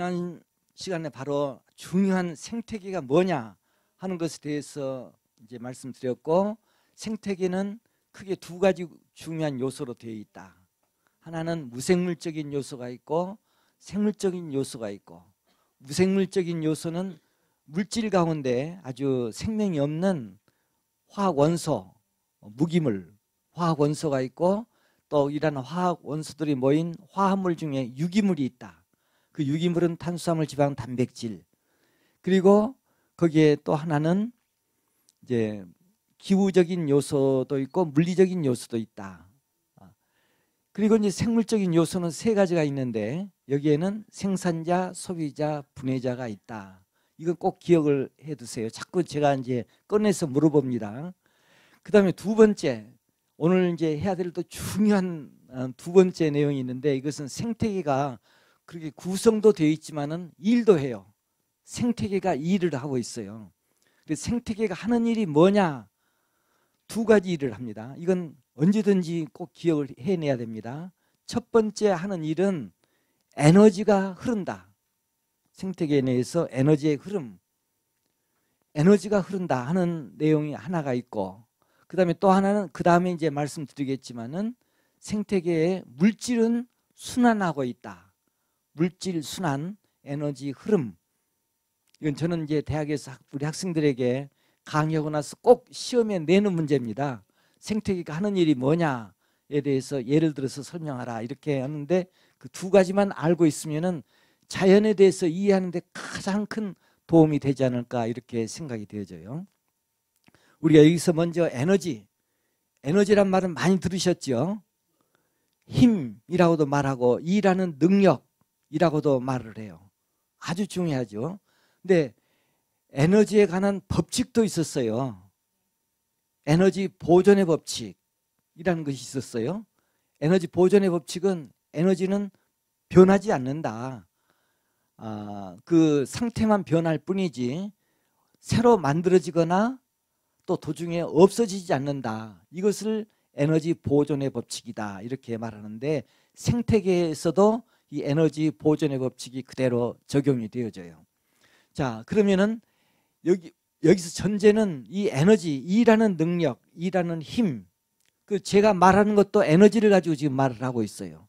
지난 시간에 바로 중요한 생태계가 뭐냐 하는 것에 대해서 이제 말씀드렸고 생태계는 크게 두 가지 중요한 요소로 되어 있다. 하나는 무생물적인 요소가 있고 생물적인 요소가 있고 무생물적인 요소는 물질 가운데 아주 생명이 없는 화학 원소, 무기물, 화학 원소가 있고 또 이러한 화학 원소들이 모인 화합물 중에 유기물이 있다. 그 유기물은 탄수화물, 지방, 단백질. 그리고 거기에 또 하나는 이제 기후적인 요소도 있고 물리적인 요소도 있다. 아. 그리고 이제 생물적인 요소는 세 가지가 있는데 여기에는 생산자, 소비자, 분해자가 있다. 이건 꼭 기억을 해 두세요. 자꾸 제가 이제 꺼내서 물어봅니다. 그 다음에 두 번째, 오늘 이제 해야 될 또 중요한 어, 두 번째 내용이 있는데 이것은 생태계가 그렇게 구성도 되어 있지만은 일도 해요. 생태계가 일을 하고 있어요. 그래 생태계가 하는 일이 뭐냐? 두 가지 일을 합니다. 이건 언제든지 꼭 기억을 해내야 됩니다. 첫 번째 하는 일은 에너지가 흐른다. 생태계 내에서 에너지의 흐름, 에너지가 흐른다 하는 내용이 하나가 있고, 그 다음에 또 하나는 그 다음에 이제 말씀드리겠지만은 생태계의 물질은 순환하고 있다. 물질 순환, 에너지 흐름. 이건 저는 이제 대학에서 우리 학생들에게 강의하고 나꼭 시험에 내는 문제입니다. 생태계가 하는 일이 뭐냐에 대해서 예를 들어서 설명하라 이렇게 하는데 그 두 가지만 알고 있으면은 자연에 대해서 이해하는데 가장 큰 도움이 되지 않을까 이렇게 생각이 되어져요. 우리가 여기서 먼저 에너지, 에너지란 말은 많이 들으셨죠? 힘이라고도 말하고 일하는 능력, 이라고도 말을 해요. 아주 중요하죠. 근데 에너지에 관한 법칙도 있었어요. 에너지 보존의 법칙이라는 것이 있었어요. 에너지 보존의 법칙은 에너지는 변하지 않는다. 아, 그 상태만 변할 뿐이지 새로 만들어지거나 또 도중에 없어지지 않는다. 이것을 에너지 보존의 법칙이다. 이렇게 말하는데 생태계에서도 이 에너지 보존의 법칙이 그대로 적용이 되어져요. 자, 그러면은 여기 여기서 전제는 이 에너지, 일라는 능력, 일라는 힘. 그 제가 말하는 것도 에너지를 가지고 지금 말을 하고 있어요.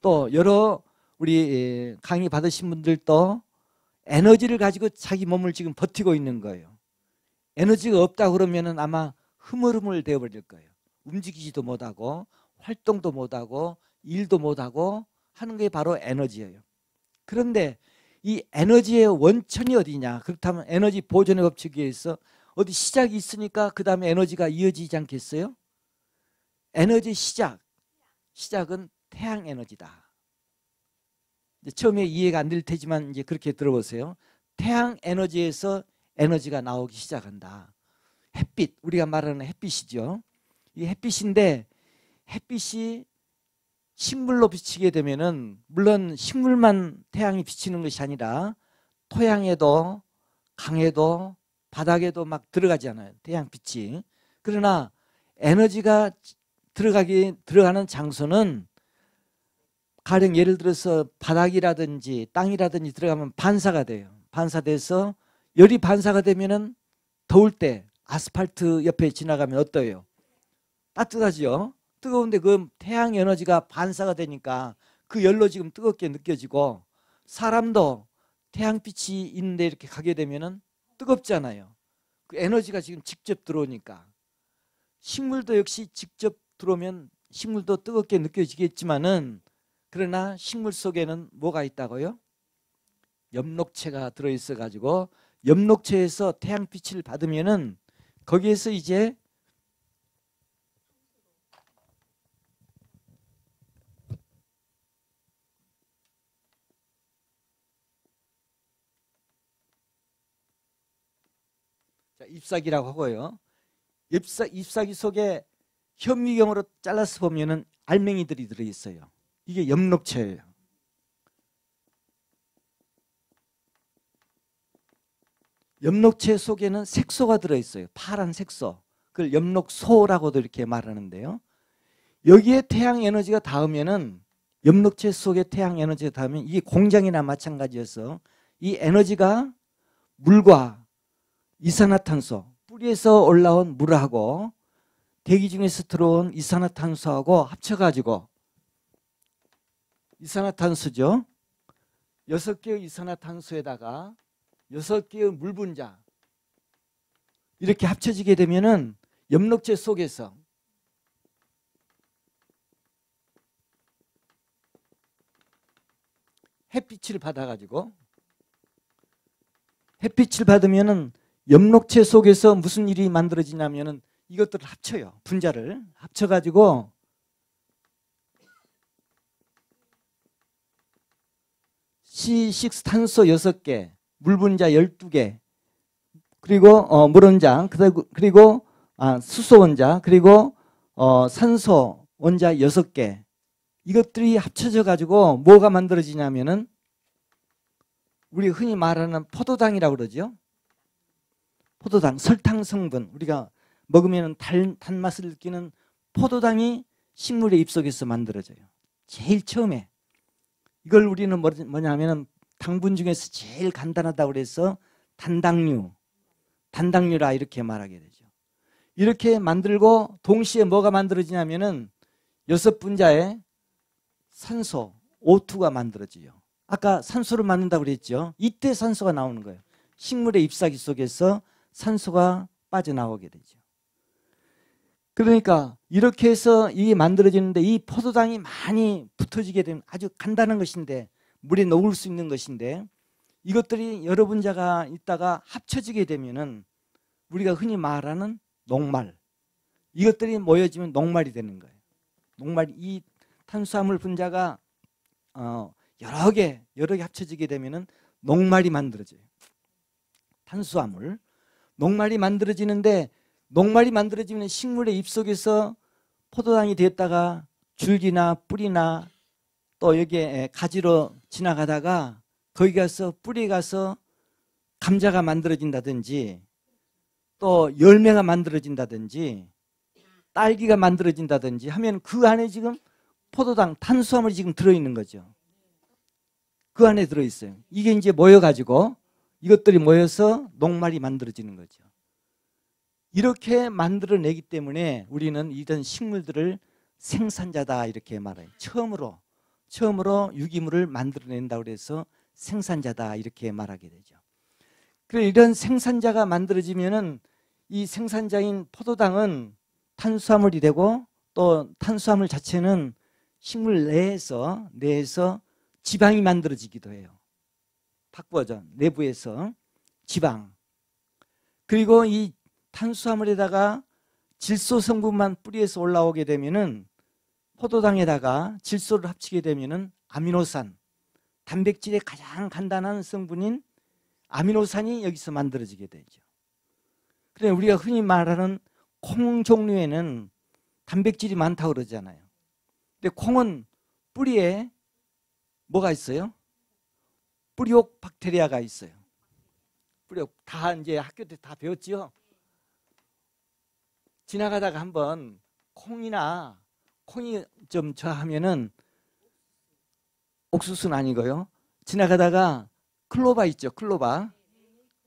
또 여러 우리 예, 강의 받으신 분들도 에너지를 가지고 자기 몸을 지금 버티고 있는 거예요. 에너지가 없다 그러면은 아마 흐물흐물 되어버릴 거예요. 움직이지도 못하고 활동도 못하고 일도 못하고 하는 게 바로 에너지예요. 그런데 이 에너지의 원천이 어디냐? 그렇다면 에너지 보존의 법칙에 의해서 어디 시작이 있으니까 그 다음에 에너지가 이어지지 않겠어요? 에너지 시작. 시작은 태양 에너지다. 처음에 이해가 안 될 테지만 이제 그렇게 들어보세요. 태양 에너지에서 에너지가 나오기 시작한다. 햇빛, 우리가 말하는 햇빛이죠. 이 햇빛인데 햇빛이 식물로 비치게 되면은 물론 식물만 태양이 비치는 것이 아니라 토양에도 강에도 바닥에도 막 들어가잖아요. 태양 빛이. 그러나 에너지가 들어가기 들어가는 장소는 가령 예를 들어서 바닥이라든지 땅이라든지 들어가면 반사가 돼요. 반사돼서 열이 반사가 되면은 더울 때 아스팔트 옆에 지나가면 어떠해요? 따뜻하지요. 뜨거운데 그 태양 에너지가 반사가 되니까 그 열로 지금 뜨겁게 느껴지고 사람도 태양빛이 있는데 이렇게 가게 되면은 뜨겁잖아요. 그 에너지가 지금 직접 들어오니까 식물도 역시 직접 들어오면 식물도 뜨겁게 느껴지겠지만은 그러나 식물 속에는 뭐가 있다고요? 엽록체가 들어 있어 가지고 엽록체에서 태양빛을 받으면은 거기에서 이제 잎사귀라고 하고요. 잎사, 잎사귀 속에 현미경으로 잘라서 보면은 알맹이들이 들어 있어요. 이게 엽록체예요. 엽록체 속에는 색소가 들어 있어요. 파란 색소. 그걸 엽록소라고도 이렇게 말하는데요. 여기에 태양 에너지가 닿으면은 엽록체 속에 태양 에너지가 닿으면 이게 공장이나 마찬가지여서 이 에너지가 물과 이산화탄소 뿌리에서 올라온 물하고 대기 중에서 들어온 이산화탄소하고 합쳐가지고 이산화탄소죠. 여섯 개의 이산화탄소에다가 여섯 개의 물 분자 이렇게 합쳐지게 되면은 엽록체 속에서 햇빛을 받아가지고 햇빛을 받으면은 엽록체 속에서 무슨 일이 만들어지냐면은 이것들을 합쳐요. 분자를 합쳐가지고 C6 탄소 6개, 물분자 12개, 그리고 어, 물원자, 그리고, 아, 수소원자, 그리고 어, 산소 원자 6개. 이것들이 합쳐져 가지고 뭐가 만들어지냐면은 우리 흔히 말하는 포도당이라고 그러죠. 포도당 설탕 성분 우리가 먹으면 단, 단맛을 느끼는 포도당이 식물의 입속에서 만들어져요. 제일 처음에 이걸 우리는 뭐, 뭐냐면 당분 중에서 제일 간단하다 그래서 단당류, 단당류라 이렇게 말하게 되죠. 이렇게 만들고 동시에 뭐가 만들어지냐면은 여섯 분자의 산소, O2가 만들어지요. 아까 산소를 만든다고 그랬죠. 이때 산소가 나오는 거예요. 식물의 잎사귀 속에서 산소가 빠져나오게 되죠. 그러니까 이렇게 해서 이게 만들어지는데 이 포도당이 많이 붙어지게 되면 아주 간단한 것인데 물에 녹을 수 있는 것인데 이것들이 여러 분자가 있다가 합쳐지게 되면은 우리가 흔히 말하는 녹말 이것들이 모여지면 녹말이 되는 거예요. 녹말 이 탄수화물 분자가 어 여러 개 여러 개 합쳐지게 되면은 녹말이 만들어져요. 탄수화물 녹말이 만들어지는데 녹말이 만들어지면 식물의 잎속에서 포도당이 되었다가 줄기나 뿌리나 또 여기에 가지로 지나가다가 거기 가서 뿌리 가서 감자가 만들어진다든지 또 열매가 만들어진다든지 딸기가 만들어진다든지 하면 그 안에 지금 포도당 탄수화물이 지금 들어있는 거죠. 그 안에 들어있어요. 이게 이제 모여가지고 이것들이 모여서 녹말이 만들어지는 거죠. 이렇게 만들어내기 때문에 우리는 이런 식물들을 생산자다 이렇게 말해요. 처음으로 처음으로 유기물을 만들어낸다 그래서 생산자다 이렇게 말하게 되죠. 그래 이런 생산자가 만들어지면은 이 생산자인 포도당은 탄수화물이 되고 또 탄수화물 자체는 식물 내에서 내에서 지방이 만들어지기도 해요. 박버전 내부에서 지방 그리고 이 탄수화물에다가 질소 성분만 뿌리에서 올라오게 되면은 포도당에다가 질소를 합치게 되면은 아미노산 단백질의 가장 간단한 성분인 아미노산이 여기서 만들어지게 되죠. 그래 우리가 흔히 말하는 콩 종류에는 단백질이 많다고 그러잖아요. 근데 콩은 뿌리에 뭐가 있어요? 뿌리옥 박테리아가 있어요. 뿌리옥 다 이제 학교 때 다 배웠지요. 지나가다가 한번 콩이나 콩이 좀 저하면은 옥수수는 아니고요. 지나가다가 클로바 있죠. 클로바.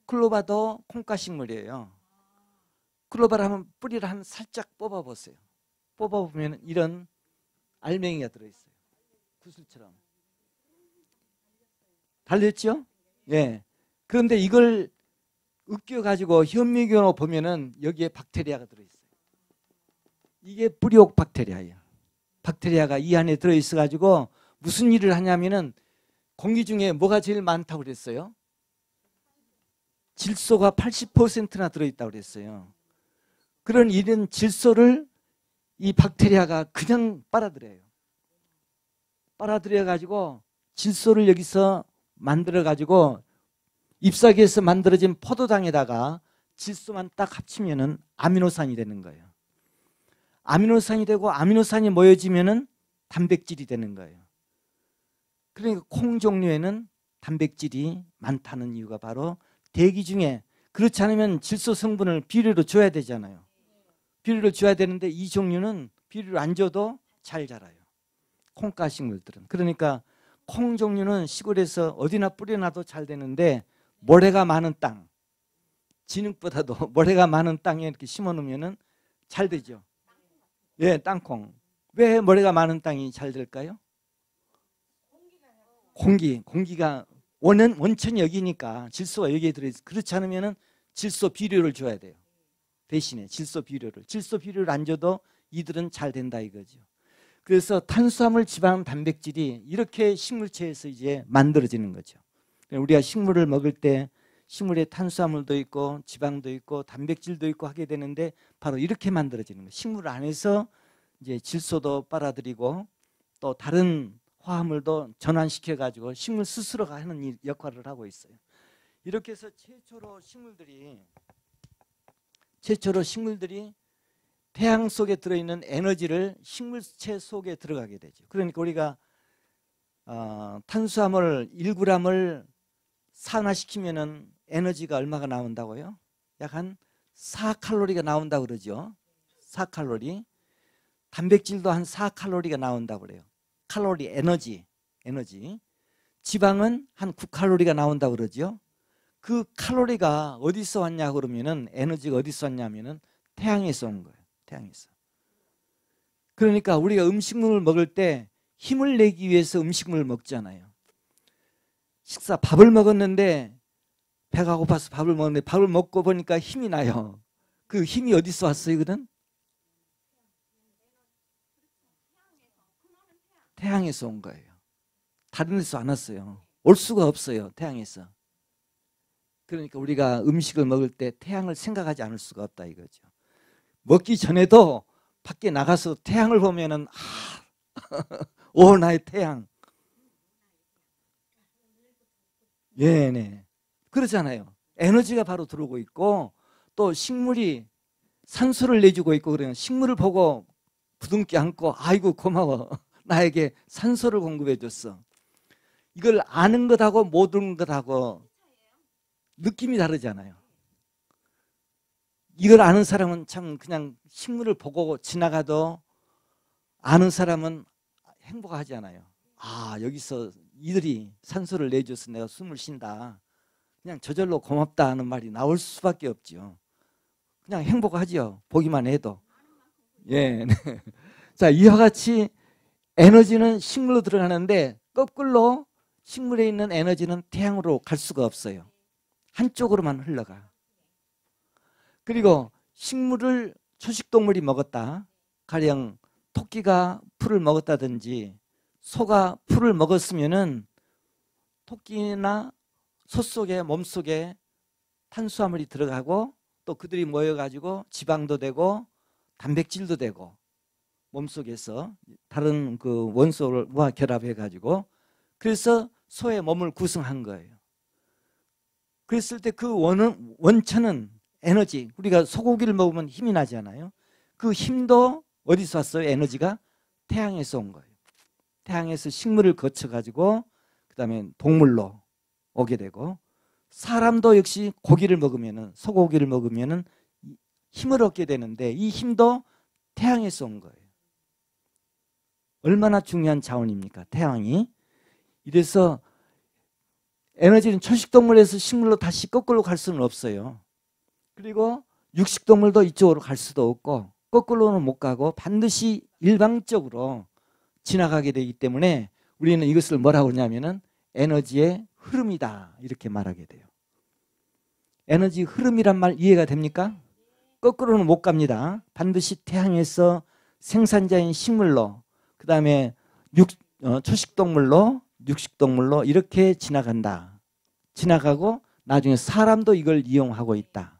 클로바도 콩가 식물이에요. 클로바를 하면 뿌리를 한 살짝 뽑아보세요. 뽑아보면 이런 알맹이가 들어있어요. 구슬처럼. 달렸죠? 예. 그런데 이걸 으깨가지고 현미경으로 보면은 여기에 박테리아가 들어있어요. 이게 뿌리옥 박테리아예요. 박테리아가 이 안에 들어있어가지고 무슨 일을 하냐면은 공기 중에 뭐가 제일 많다고 그랬어요? 질소가 80%나 들어있다고 그랬어요. 그런 이런 질소를 이 박테리아가 그냥 빨아들여요. 빨아들여 가지고 질소를 여기서 만들어 가지고 잎사귀에서 만들어진 포도당에다가 질소만 딱 합치면은 아미노산이 되는 거예요. 아미노산이 되고 아미노산이 모여지면은 단백질이 되는 거예요. 그러니까 콩 종류에는 단백질이 많다는 이유가 바로 대기 중에 그렇지 않으면 질소 성분을 비료로 줘야 되잖아요. 비료로 줘야 되는데 이 종류는 비료를 안 줘도 잘 자라요. 콩가식물들은. 그러니까 콩 종류는 시골에서 어디나 뿌려놔도 잘 되는데 모래가 많은 땅, 진흙보다도 모래가 많은 땅에 이렇게 심어놓으면잘 되죠. 예, 땅콩. 왜 모래가 많은 땅이 잘 될까요? 공기, 공기가 원은 원천 여기니까 질소가 여기에 들어있어. 그렇지 않으면은 질소 비료를 줘야 돼요. 대신에 질소 비료를. 질소 비료를 안 줘도 이들은 잘 된다 이거죠. 그래서 탄수화물, 지방, 단백질이 이렇게 식물체에서 이제 만들어지는 거죠. 그러니까 우리가 식물을 먹을 때 식물에 탄수화물도 있고 지방도 있고 단백질도 있고 하게 되는데 바로 이렇게 만들어지는 거예요. 식물 안에서 이제 질소도 빨아들이고 또 다른 화합물도 전환시켜 가지고 식물 스스로가 하는 역할을 하고 있어요. 이렇게 해서 최초로 식물들이 최초로 식물들이 태양 속에 들어있는 에너지를 식물체 속에 들어가게 되죠. 그러니까 우리가 어, 탄수화물 1g을 산화시키면 에너지가 얼마가 나온다고요? 약 한 4칼로리가 나온다 고 그러죠. 4칼로리. 단백질도 한 4칼로리가 나온다 고 그래요. 칼로리 에너지, 에너지. 지방은 한 9칼로리가 나온다 고 그러죠. 그 칼로리가 어디서 왔냐 그러면은 에너지가 어디서 왔냐면은 태양에서 온 거예요. 태양에서. 그러니까 우리가 음식물을 먹을 때 힘을 내기 위해서 음식물을 먹잖아요. 식사 밥을 먹었는데 배가 고파서 밥을 먹는데 밥을 먹고 보니까 힘이 나요. 그 힘이 어디서 왔어요, 거든 태양에서 온 거예요. 다른 데서 안 왔어요. 올 수가 없어요, 태양에서. 그러니까 우리가 음식을 먹을 때 태양을 생각하지 않을 수가 없다 이거죠. 먹기 전에도 밖에 나가서 태양을 보면은 아, 오 나의 태양. 예, 네. 그러잖아요 에너지가 바로 들어오고 있고 또 식물이 산소를 내주고 있고 그래요. 식물을 보고 부둥켜 안고 아이고 고마워. 나에게 산소를 공급해 줬어. 이걸 아는 것하고 모르는 것하고 느낌이 다르잖아요. 이걸 아는 사람은 참 그냥 식물을 보고 지나가도 아는 사람은 행복하지 않아요. 아, 여기서 이들이 산소를 내줘서 내가 숨을 쉰다. 그냥 저절로 고맙다 하는 말이 나올 수밖에 없지요 그냥 행복하지요. 보기만 해도. 예. 네. 자, 이와 같이 에너지는 식물로 들어가는데 거꾸로 식물에 있는 에너지는 태양으로 갈 수가 없어요. 한쪽으로만 흘러가. 그리고 식물을 초식동물이 먹었다. 가령 토끼가 풀을 먹었다든지 소가 풀을 먹었으면은 토끼나 소 속에 몸 속에 탄수화물이 들어가고 또 그들이 모여가지고 지방도 되고 단백질도 되고 몸 속에서 다른 그원소와 결합해가지고 그래서 소의 몸을 구성한 거예요. 그랬을 때 그 원은 원천은 에너지 우리가 소고기를 먹으면 힘이 나잖아요. 그 힘도 어디서 왔어요? 에너지가 태양에서 온 거예요. 태양에서 식물을 거쳐 가지고 그다음에 동물로 오게 되고 사람도 역시 고기를 먹으면은 소고기를 먹으면은 힘을 얻게 되는데 이 힘도 태양에서 온 거예요. 얼마나 중요한 자원입니까? 태양이. 이래서 에너지는 초식동물에서 식물로 다시 거꾸로 갈 수는 없어요. 그리고 육식동물도 이쪽으로 갈 수도 없고 거꾸로는 못 가고 반드시 일방적으로 지나가게 되기 때문에 우리는 이것을 뭐라고 그러냐면은 에너지의 흐름이다 이렇게 말하게 돼요. 에너지 흐름이란 말 이해가 됩니까? 거꾸로는 못 갑니다. 반드시 태양에서 생산자인 식물로 그 다음에 육 어, 초식동물로 육식동물로 이렇게 지나간다. 지나가고 나중에 사람도 이걸 이용하고 있다.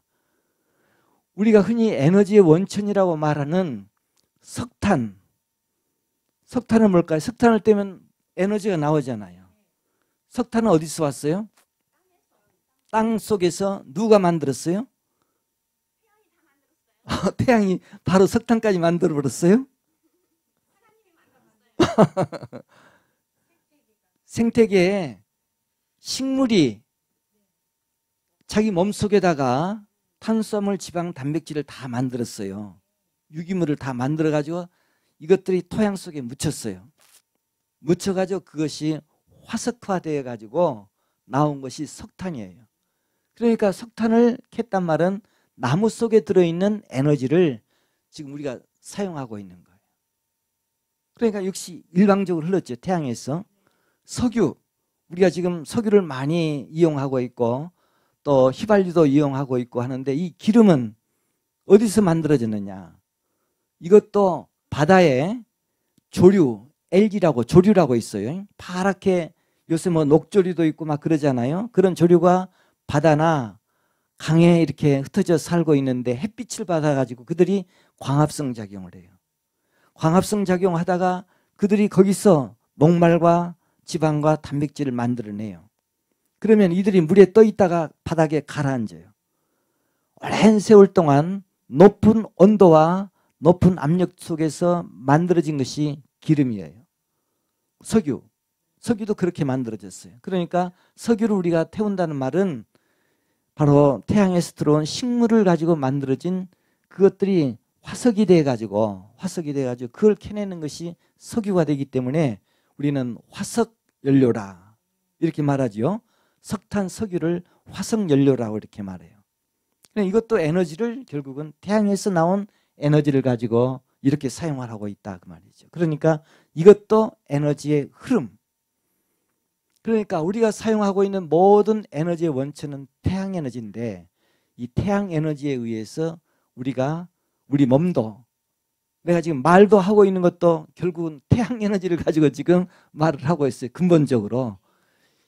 우리가 흔히 에너지의 원천이라고 말하는 석탄. 석탄은 뭘까요? 석탄을 떼면 에너지가 나오잖아요. 석탄은 어디서 왔어요? 땅 속에서 누가 만들었어요? 아, 태양이 바로 석탄까지 만들어 버렸어요? 생태계에 식물이 자기 몸속에다가 탄수화물, 지방, 단백질을 다 만들었어요. 유기물을 다 만들어 가지고 이것들이 토양 속에 묻혔어요. 묻혀 가지고 그것이 화석화되어 가지고 나온 것이 석탄이에요. 그러니까 석탄을 캤단 말은 나무 속에 들어 있는 에너지를 지금 우리가 사용하고 있는 거예요. 그러니까 역시 일방적으로 흘렀죠. 태양에서 석유 우리가 지금 석유를 많이 이용하고 있고 또 휘발유도 이용하고 있고 하는데 이 기름은 어디서 만들어지느냐? 이것도 바다에 조류, 엘기라고 조류라고 있어요. 파랗게 요새 뭐 녹조류도 있고 막 그러잖아요. 그런 조류가 바다나 강에 이렇게 흩어져 살고 있는데 햇빛을 받아가지고 그들이 광합성 작용을 해요. 광합성 작용하다가 그들이 거기서 목말과 지방과 단백질을 만들어내요. 그러면 이들이 물에 떠 있다가 바닥에 가라앉아요. 오랜 세월 동안 높은 온도와 높은 압력 속에서 만들어진 것이 기름이에요. 석유. 석유도 그렇게 만들어졌어요. 그러니까 석유를 우리가 태운다는 말은 바로 태양에서 들어온 식물을 가지고 만들어진 그것들이 화석이 돼 가지고 화석이 돼 가지고 그걸 캐내는 것이 석유가 되기 때문에 우리는 화석 연료라 이렇게 말하지요. 석탄, 석유를 화석연료라고 이렇게 말해요. 그러니까 이것도 에너지를 결국은 태양에서 나온 에너지를 가지고 이렇게 사용을 하고 있다 그 말이죠. 그러니까 이것도 에너지의 흐름. 그러니까 우리가 사용하고 있는 모든 에너지의 원천은 태양 에너지인데 이 태양 에너지에 의해서 우리가 우리 몸도 내가 지금 말도 하고 있는 것도 결국은 태양 에너지를 가지고 지금 말을 하고 있어요. 근본적으로.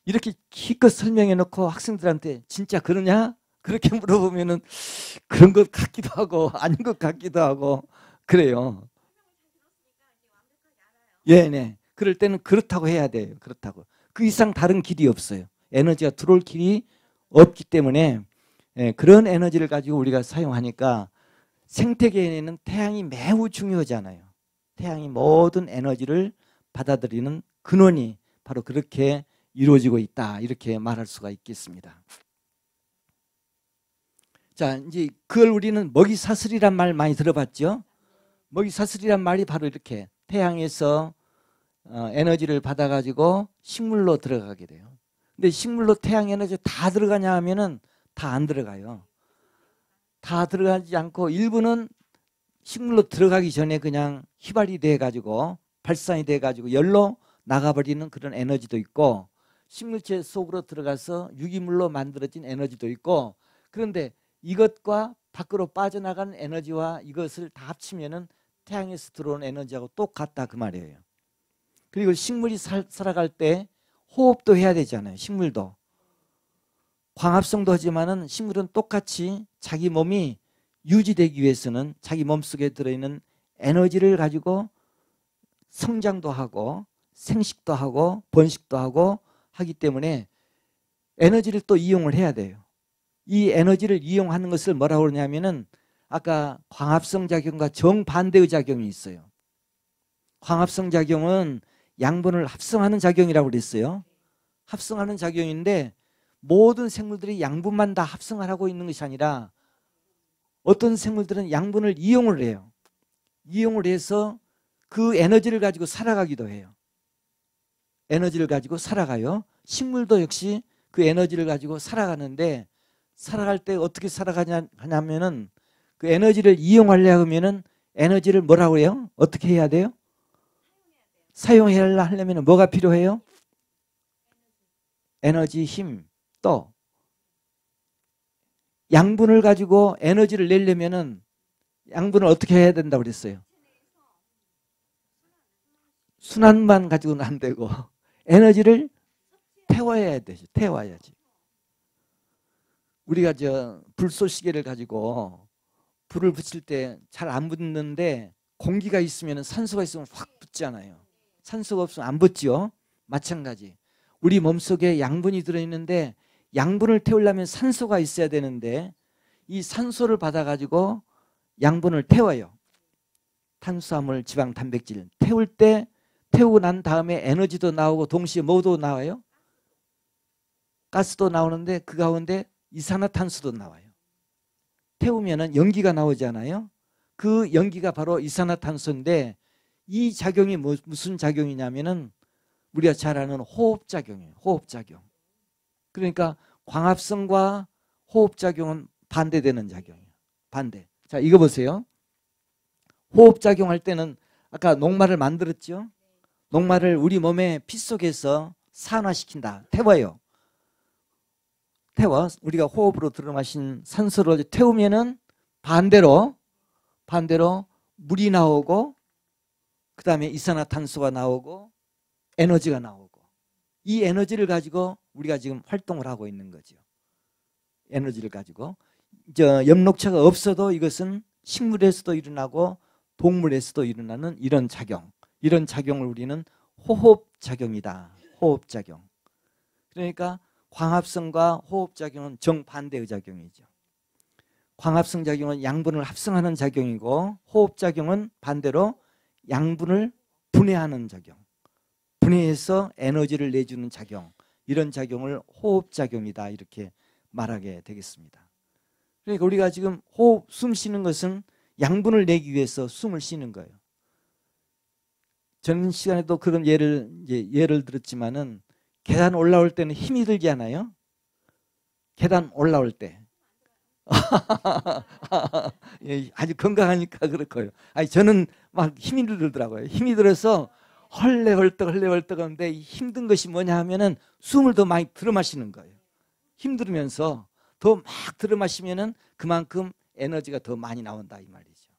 이렇게 기껏 설명해 놓고 학생들한테 진짜 그러냐? 그렇게 물어보면은 그런 것 같기도 하고 아닌 것 같기도 하고 그래요. 예, 네. 그럴 때는 그렇다고 해야 돼요. 그렇다고. 그 이상 다른 길이 없어요. 에너지가 들어올 길이 없기 때문에 예, 그런 에너지를 가지고 우리가 사용하니까 생태계에는 태양이 매우 중요하잖아요. 태양이 모든 에너지를 받아들이는 근원이 바로 그렇게 이루어지고 있다 이렇게 말할 수가 있겠습니다. 자 이제 그걸 우리는 먹이 사슬이란 말 많이 들어봤죠. 먹이 사슬이란 말이 바로 이렇게 태양에서 어, 에너지를 받아가지고 식물로 들어가게 돼요. 근데 식물로 태양 에너지 다 들어가냐 하면은 다 안 들어가요. 다 들어가지 않고 일부는 식물로 들어가기 전에 그냥 휘발이 돼 가지고 발산이 돼 가지고 열로 나가버리는 그런 에너지도 있고 식물체 속으로 들어가서 유기물로 만들어진 에너지도 있고 그런데 이것과 밖으로 빠져나가는 에너지와 이것을 다 합치면은 태양에서 들어온 에너지하고 똑같다 그 말이에요. 그리고 식물이 살, 살아갈 때 호흡도 해야 되잖아요. 식물도 광합성도 하지만은 식물은 똑같이 자기 몸이 유지되기 위해서는 자기 몸속에 들어있는 에너지를 가지고 성장도 하고 생식도 하고 번식도 하고 하기 때문에 에너지를 또 이용을 해야 돼요. 이 에너지를 이용하는 것을 뭐라고 그러냐면은 아까 광합성 작용과 정반대의 작용이 있어요. 광합성 작용은 양분을 합성하는 작용이라고 그랬어요. 합성하는 작용인데 모든 생물들이 양분만 다 합성을 하고 있는 것이 아니라 어떤 생물들은 양분을 이용을 해요. 이용을 해서 그 에너지를 가지고 살아가기도 해요. 에너지를 가지고 살아가요. 식물도 역시 그 에너지를 가지고 살아가는데 살아갈 때 어떻게 살아가냐면은 그 에너지를 이용하려면은 에너지를 뭐라고 해요? 어떻게 해야 돼요? 사용해야 하려면 뭐가 필요해요? 에너지, 힘, 또 양분을 가지고 에너지를 내려면은 양분을 어떻게 해야 된다고 그랬어요? 순환만 가지고는 안 되고 에너지를 태워야 되죠. 태워야지. 우리가 저 불쏘시개를 가지고 불을 붙일 때 잘 안 붙는데 공기가 있으면 산소가 있으면 확 붙잖아요. 산소가 없으면 안 붙죠. 마찬가지. 우리 몸속에 양분이 들어있는데 양분을 태우려면 산소가 있어야 되는데 이 산소를 받아가지고 양분을 태워요. 탄수화물, 지방, 단백질. 태울 때 태우고 난 다음에 에너지도 나오고 동시에 뭐도 나와요? 가스도 나오는데 그 가운데 이산화탄소도 나와요. 태우면은 연기가 나오잖아요. 그 연기가 바로 이산화탄소인데 이 작용이 뭐, 무슨 작용이냐면은 우리가 잘 아는 호흡 작용이에요. 호흡 작용. 그러니까 광합성과 호흡 작용은 반대되는 작용이에요. 반대. 자, 이거 보세요. 호흡 작용할 때는 아까 녹말을 만들었죠. 녹말을 우리 몸의 피 속에서 산화시킨다. 태워요. 태워. 우리가 호흡으로 들어마신 산소를 태우면은 반대로 반대로 물이 나오고 그 다음에 이산화탄소가 나오고 에너지가 나오고 이 에너지를 가지고 우리가 지금 활동을 하고 있는 거죠. 에너지를 가지고 저 엽록체가 없어도 이것은 식물에서도 일어나고 동물에서도 일어나는 이런 작용 이런 작용을 우리는 호흡작용이다. 호흡작용. 그러니까 광합성과 호흡작용은 정반대의 작용이죠. 광합성 작용은 양분을 합성하는 작용이고 호흡작용은 반대로 양분을 분해하는 작용. 분해해서 에너지를 내주는 작용. 이런 작용을 호흡작용이다 이렇게 말하게 되겠습니다. 그러니까 우리가 지금 호흡, 숨 쉬는 것은 양분을 내기 위해서 숨을 쉬는 거예요. 저는 시간에도 그런 예를 예를 들었지만은 계단 올라올 때는 힘이 들지 않아요? 계단 올라올 때. 예, 아주 건강하니까 그렇고요. 아니 저는 막 힘이 들더라고요. 힘이 들어서 헐레헐떡 헐레헐떡 하는데 힘든 것이 뭐냐 하면은 숨을 더 많이 들어 마시는 거예요. 힘들면서 더 막 들어 마시면은 그만큼 에너지가 더 많이 나온다 이 말이죠.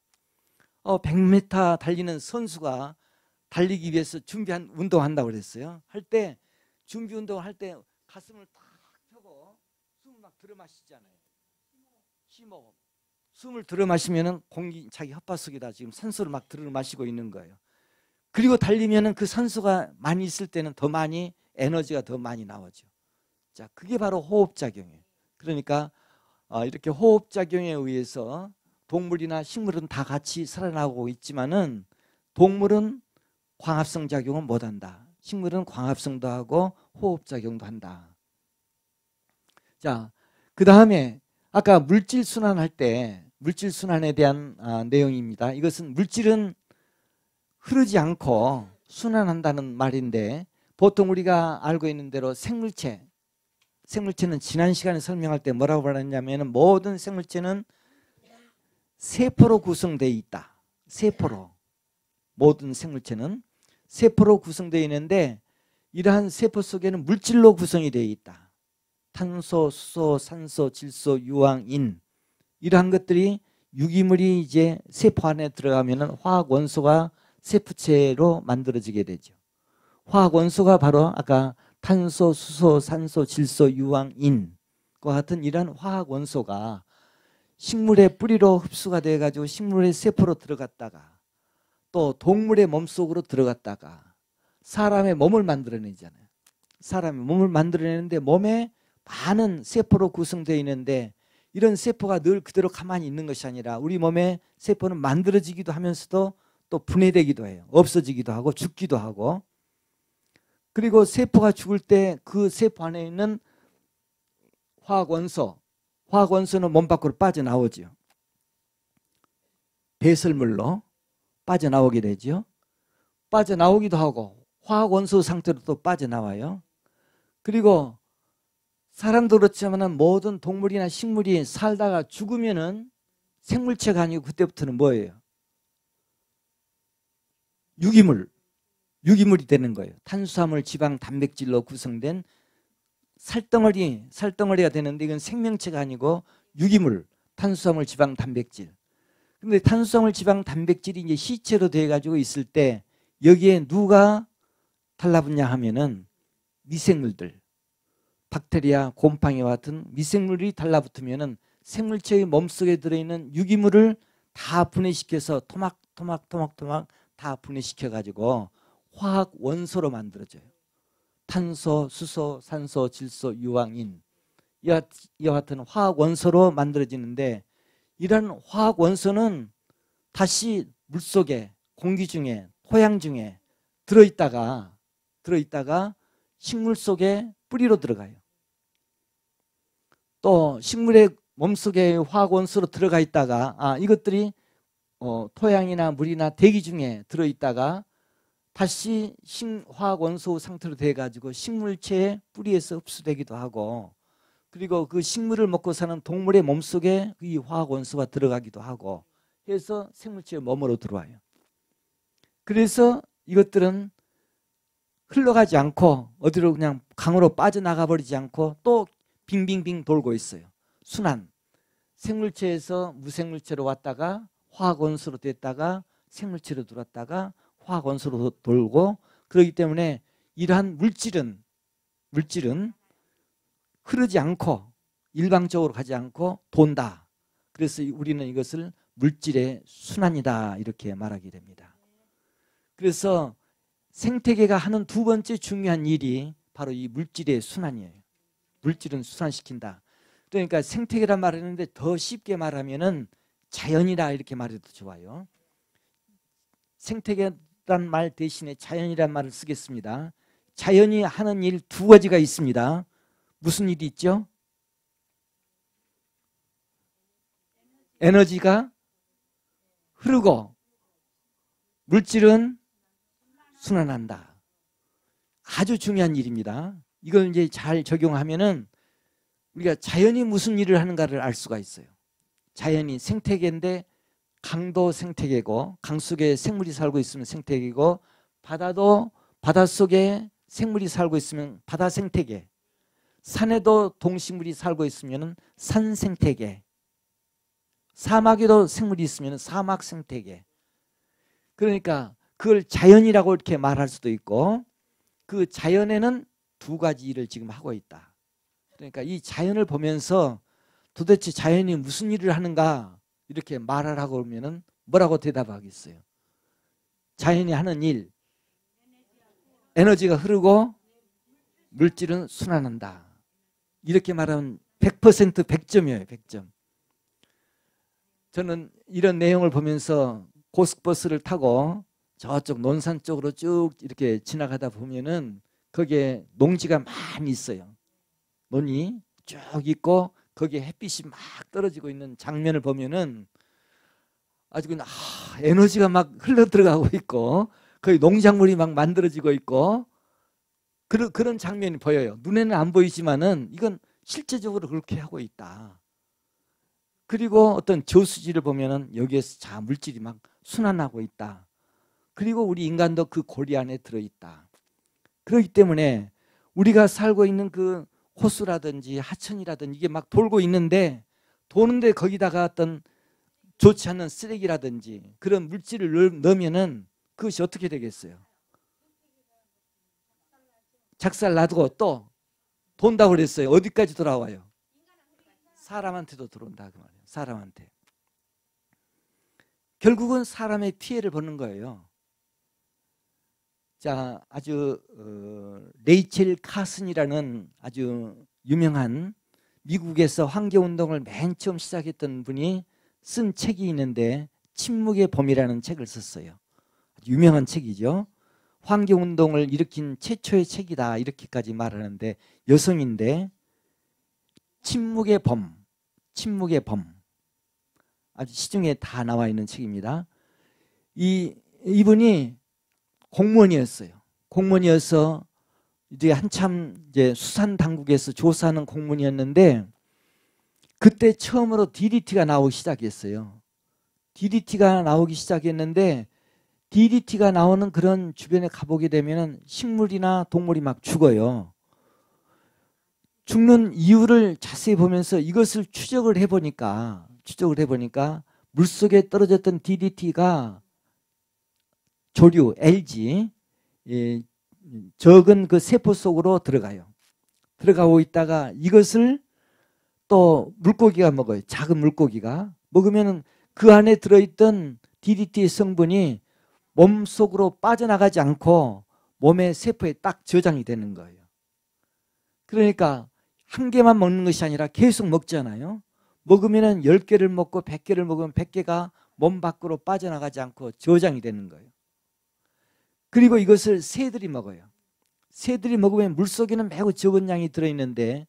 어, 100m 달리는 선수가 달리기 위해서 준비한 운동한다고 그랬어요. 할 때 준비 운동 을할 때 가슴을 탁 펴고 숨을 막 들어 마시잖아요. 심호흡. 숨을 들어 마시면은 공기 자기 혓바 속에다 지금 산소를 막 들어 마시고 있는 거예요. 그리고 달리면은 그 산소가 많이 있을 때는 더 많이 에너지가 더 많이 나오죠. 자, 그게 바로 호흡 작용이에요. 그러니까 어, 이렇게 호흡 작용에 의해서 동물이나 식물은 다 같이 살아나고 있지만은 동물은 광합성 작용은 못한다. 식물은 광합성도 하고 호흡 작용도 한다. 자, 그 다음에 아까 물질 순환할 때 물질 순환에 대한 아, 내용입니다. 이것은 물질은 흐르지 않고 순환한다는 말인데 보통 우리가 알고 있는 대로 생물체 생물체는 지난 시간에 설명할 때 뭐라고 말했냐면 모든 생물체는 세포로 구성되어 있다. 세포로 모든 생물체는 세포로 구성되어 있는데 이러한 세포 속에는 물질로 구성이 되어 있다. 탄소, 수소, 산소, 질소, 유황인 이러한 것들이 유기물이 이제 세포 안에 들어가면 화학 원소가 세포체로 만들어지게 되죠. 화학 원소가 바로 아까 탄소, 수소, 산소, 질소, 유황인과 같은 이러한 화학 원소가 식물의 뿌리로 흡수가 돼가지고 식물의 세포로 들어갔다가 또 동물의 몸속으로 들어갔다가 사람의 몸을 만들어내잖아요. 사람의 몸을 만들어내는데 몸에 많은 세포로 구성되어 있는데 이런 세포가 늘 그대로 가만히 있는 것이 아니라 우리 몸에 세포는 만들어지기도 하면서도 또 분해되기도 해요. 없어지기도 하고 죽기도 하고 그리고 세포가 죽을 때 그 세포 안에 있는 화학원소 화학원소는 몸 밖으로 빠져나오죠. 배설물로 빠져나오게 되죠. 빠져나오기도 하고 화학 원소 상태로 또 빠져나와요. 그리고 사람도 그렇지만 모든 동물이나 식물이 살다가 죽으면은 생물체가 아니고 그때부터는 뭐예요? 유기물. 유기물이 되는 거예요. 탄수화물, 지방, 단백질로 구성된 살덩어리, 살덩어리가 되는데 이건 생명체가 아니고 유기물, 탄수화물, 지방, 단백질. 근데 탄수화물 지방 단백질이 이제 시체로 돼 가지고 있을 때 여기에 누가 달라붙냐 하면은 미생물들 박테리아 곰팡이와 같은 미생물이 달라붙으면은 생물체의 몸속에 들어있는 유기물을 다 분해시켜서 토막 토막 토막 토막 다 분해시켜 가지고 화학 원소로 만들어져요. 탄소, 수소, 산소, 질소, 유황인 여하 이와 같 화학 원소로 만들어지는데 이런 화학 원소는 다시 물속에 공기 중에 토양 중에 들어있다가 들어있다가 식물 속에 뿌리로 들어가요. 또 식물의 몸속에 화학 원소로 들어가 있다가 아 이것들이 어, 토양이나 물이나 대기 중에 들어있다가 다시 식, 화학 원소 상태로 돼가지고 식물체의 뿌리에서 흡수되기도 하고 그리고 그 식물을 먹고 사는 동물의 몸속에 이 화학 원소가 들어가기도 하고 해서 생물체의 몸으로 들어와요. 그래서 이것들은 흘러가지 않고 어디로 그냥 강으로 빠져나가 버리지 않고 또 빙빙빙 돌고 있어요. 순환. 생물체에서 무생물체로 왔다가 화학 원소로 됐다가 생물체로 돌았다가 화학 원소로 돌고 그러기 때문에 이러한 물질은 물질은 흐르지 않고 일방적으로 가지 않고 돈다. 그래서 우리는 이것을 물질의 순환이다 이렇게 말하게 됩니다. 그래서 생태계가 하는 두 번째 중요한 일이 바로 이 물질의 순환이에요. 물질은 순환시킨다. 그러니까 생태계란 말했는데 더 쉽게 말하면은 자연이라 이렇게 말해도 좋아요. 생태계란 말 대신에 자연이란 말을 쓰겠습니다. 자연이 하는 일 두 가지가 있습니다. 무슨 일이 있죠? 에너지가 흐르고 물질은 순환한다. 아주 중요한 일입니다. 이걸 이제 잘 적용하면은 우리가 자연이 무슨 일을 하는가를 알 수가 있어요. 자연이 생태계인데 강도 생태계고 강 속에 생물이 살고 있으면 생태계고 바다도 바다 속에 생물이 살고 있으면 바다 생태계 산에도 동식물이 살고 있으면 산 생태계 사막에도 생물이 있으면 사막 생태계 그러니까 그걸 자연이라고 이렇게 말할 수도 있고 그 자연에는 두 가지 일을 지금 하고 있다 그러니까 이 자연을 보면서 도대체 자연이 무슨 일을 하는가 이렇게 말하라고 하면 뭐라고 대답하겠어요 자연이 하는 일 에너지가 흐르고 물질은 순환한다. 이렇게 말하면 100% 100점이에요. 100점. 저는 이런 내용을 보면서 고속버스를 타고 저쪽 논산 쪽으로 쭉 이렇게 지나가다 보면은 거기에 농지가 많이 있어요. 논이 쭉 있고 거기에 햇빛이 막 떨어지고 있는 장면을 보면은 아주 그냥 아, 에너지가 막 흘러 들어가고 있고 거의 농작물이 막 만들어지고 있고 그런 그런 장면이 보여요. 눈에는 안 보이지만은 이건 실제적으로 그렇게 하고 있다. 그리고 어떤 저수지를 보면은 여기에서 자 물질이 막 순환하고 있다. 그리고 우리 인간도 그 고리 안에 들어 있다. 그렇기 때문에 우리가 살고 있는 그 호수라든지 하천이라든지 이게 막 돌고 있는데 도는데 거기다가 어떤 좋지 않은 쓰레기라든지 그런 물질을 넣으면은 그것이 어떻게 되겠어요? 작살 놔두고 또 돈다고 그랬어요. 어디까지 돌아와요? 사람한테도 들어온다 그 말이에요. 사람한테. 결국은 사람의 피해를 보는 거예요. 자, 아주 어, 레이첼 카슨이라는 아주 유명한 미국에서 환경 운동을 맨 처음 시작했던 분이 쓴 책이 있는데 침묵의 범이라는 책을 썼어요. 아주 유명한 책이죠. 환경운동을 일으킨 최초의 책이다 이렇게까지 말하는데 여성인데 침묵의 범, 침묵의 범 아주 시중에 다 나와 있는 책입니다. 이 이분이 공무원이었어요. 공무원이어서 이제 한참 이제 수산 당국에서 조사하는 공무원이었는데 그때 처음으로 DDT가 나오기 시작했어요. DDT가 나오기 시작했는데 DDT가 나오는 그런 주변에 가보게 되면 식물이나 동물이 막 죽어요. 죽는 이유를 자세히 보면서 이것을 추적을 해보니까 추적을 해보니까 물속에 떨어졌던 DDT가 조류 LG 예, 적은 그 세포 속으로 들어가요. 들어가고 있다가 이것을 또 물고기가 먹어요. 작은 물고기가 먹으면그 안에 들어있던 DDT 성분이 몸속으로 빠져나가지 않고 몸의 세포에 딱 저장이 되는 거예요. 그러니까 한 개만 먹는 것이 아니라 계속 먹잖아요. 먹으면 10개를 먹고 100개를 먹으면 100개가 몸 밖으로 빠져나가지 않고 저장이 되는 거예요. 그리고 이것을 새들이 먹어요. 새들이 먹으면 물속에는 매우 적은 양이 들어있는데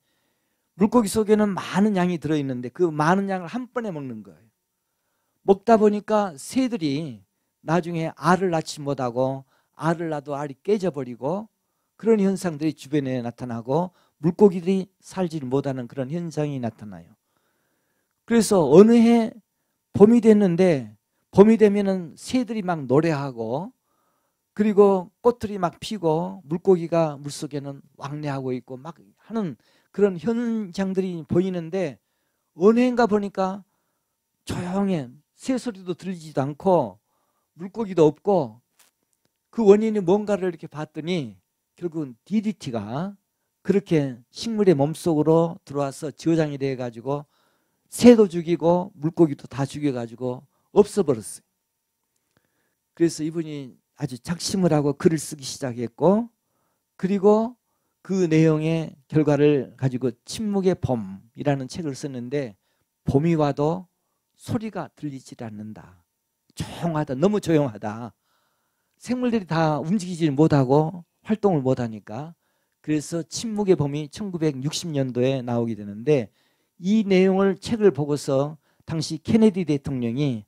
물고기 속에는 많은 양이 들어있는데 그 많은 양을 한 번에 먹는 거예요. 먹다 보니까 새들이 나중에 알을 낳지 못하고 알을 낳아도 알이 깨져버리고 그런 현상들이 주변에 나타나고 물고기들이 살지 못하는 그런 현상이 나타나요. 그래서 어느 해 봄이 됐는데 봄이 되면은 새들이 막 노래하고 그리고 꽃들이 막 피고 물고기가 물속에는 왕래하고 있고 막 하는 그런 현장들이 보이는데 어느 해인가 보니까 조용해 새 소리도 들리지도 않고 물고기도 없고 그 원인이 뭔가를 이렇게 봤더니 결국은 DDT가 그렇게 식물의 몸속으로 들어와서 저장이돼 가지고 새도 죽이고 물고기도 다 죽여 가지고 없어 버렸어요. 그래서 이분이 아주 작심을 하고 글을 쓰기 시작했고 그리고 그 내용의 결과를 가지고 침묵의 봄이라는 책을 썼는데 봄이 와도 소리가 들리질 않는다. 조용하다. 너무 조용하다. 생물들이 다 움직이지 못하고 활동을 못하니까 그래서 침묵의 범이 1960년도에 나오게 되는데 이 내용을 책을 보고서 당시 케네디 대통령이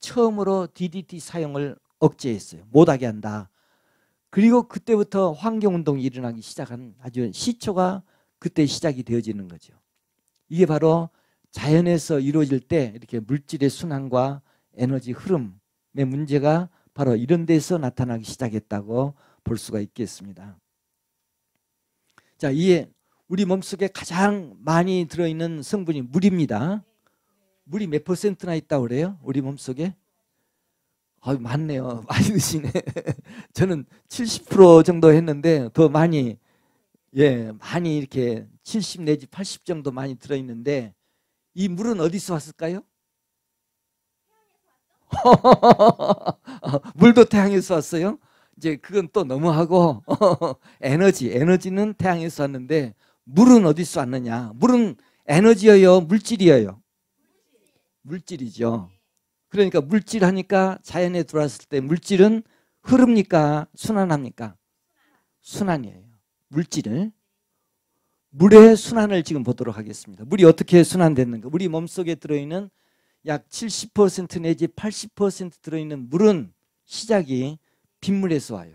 처음으로 DDT 사용을 억제했어요. 못하게 한다. 그리고 그때부터 환경운동이 일어나기 시작한 아주 시초가 그때 시작이 되어지는 거죠. 이게 바로 자연에서 이루어질 때 이렇게 물질의 순환과 에너지 흐름의 문제가 바로 이런 데서 나타나기 시작했다고 볼 수가 있겠습니다. 자, 이에 우리 몸속에 가장 많이 들어있는 성분이 물입니다. 물이 몇 퍼센트나 있다고 그래요? 우리 몸속에? 아, 많네요. 많이 드시네. 저는 70% 정도 했는데 더 많이 예, 많이 이렇게 70 내지 80 정도 많이 들어 있는데 이 물은 어디서 왔을까요? 물도 태양에서 왔어요. 이제 그건 또 너무하고 에너지, 에너지는 태양에서 왔는데 물은 어디서 왔느냐? 물은 에너지여요, 물질이에요. 물질이죠. 그러니까 물질 하니까 자연에 들어왔을 때 물질은 흐릅니까? 순환합니까? 순환이에요. 물질을 물의 순환을 지금 보도록 하겠습니다. 물이 어떻게 순환됐는가? 우리 몸속에 들어있는 약70% 내지 80% 들어있는 물은 시작이 빗물에서 와요.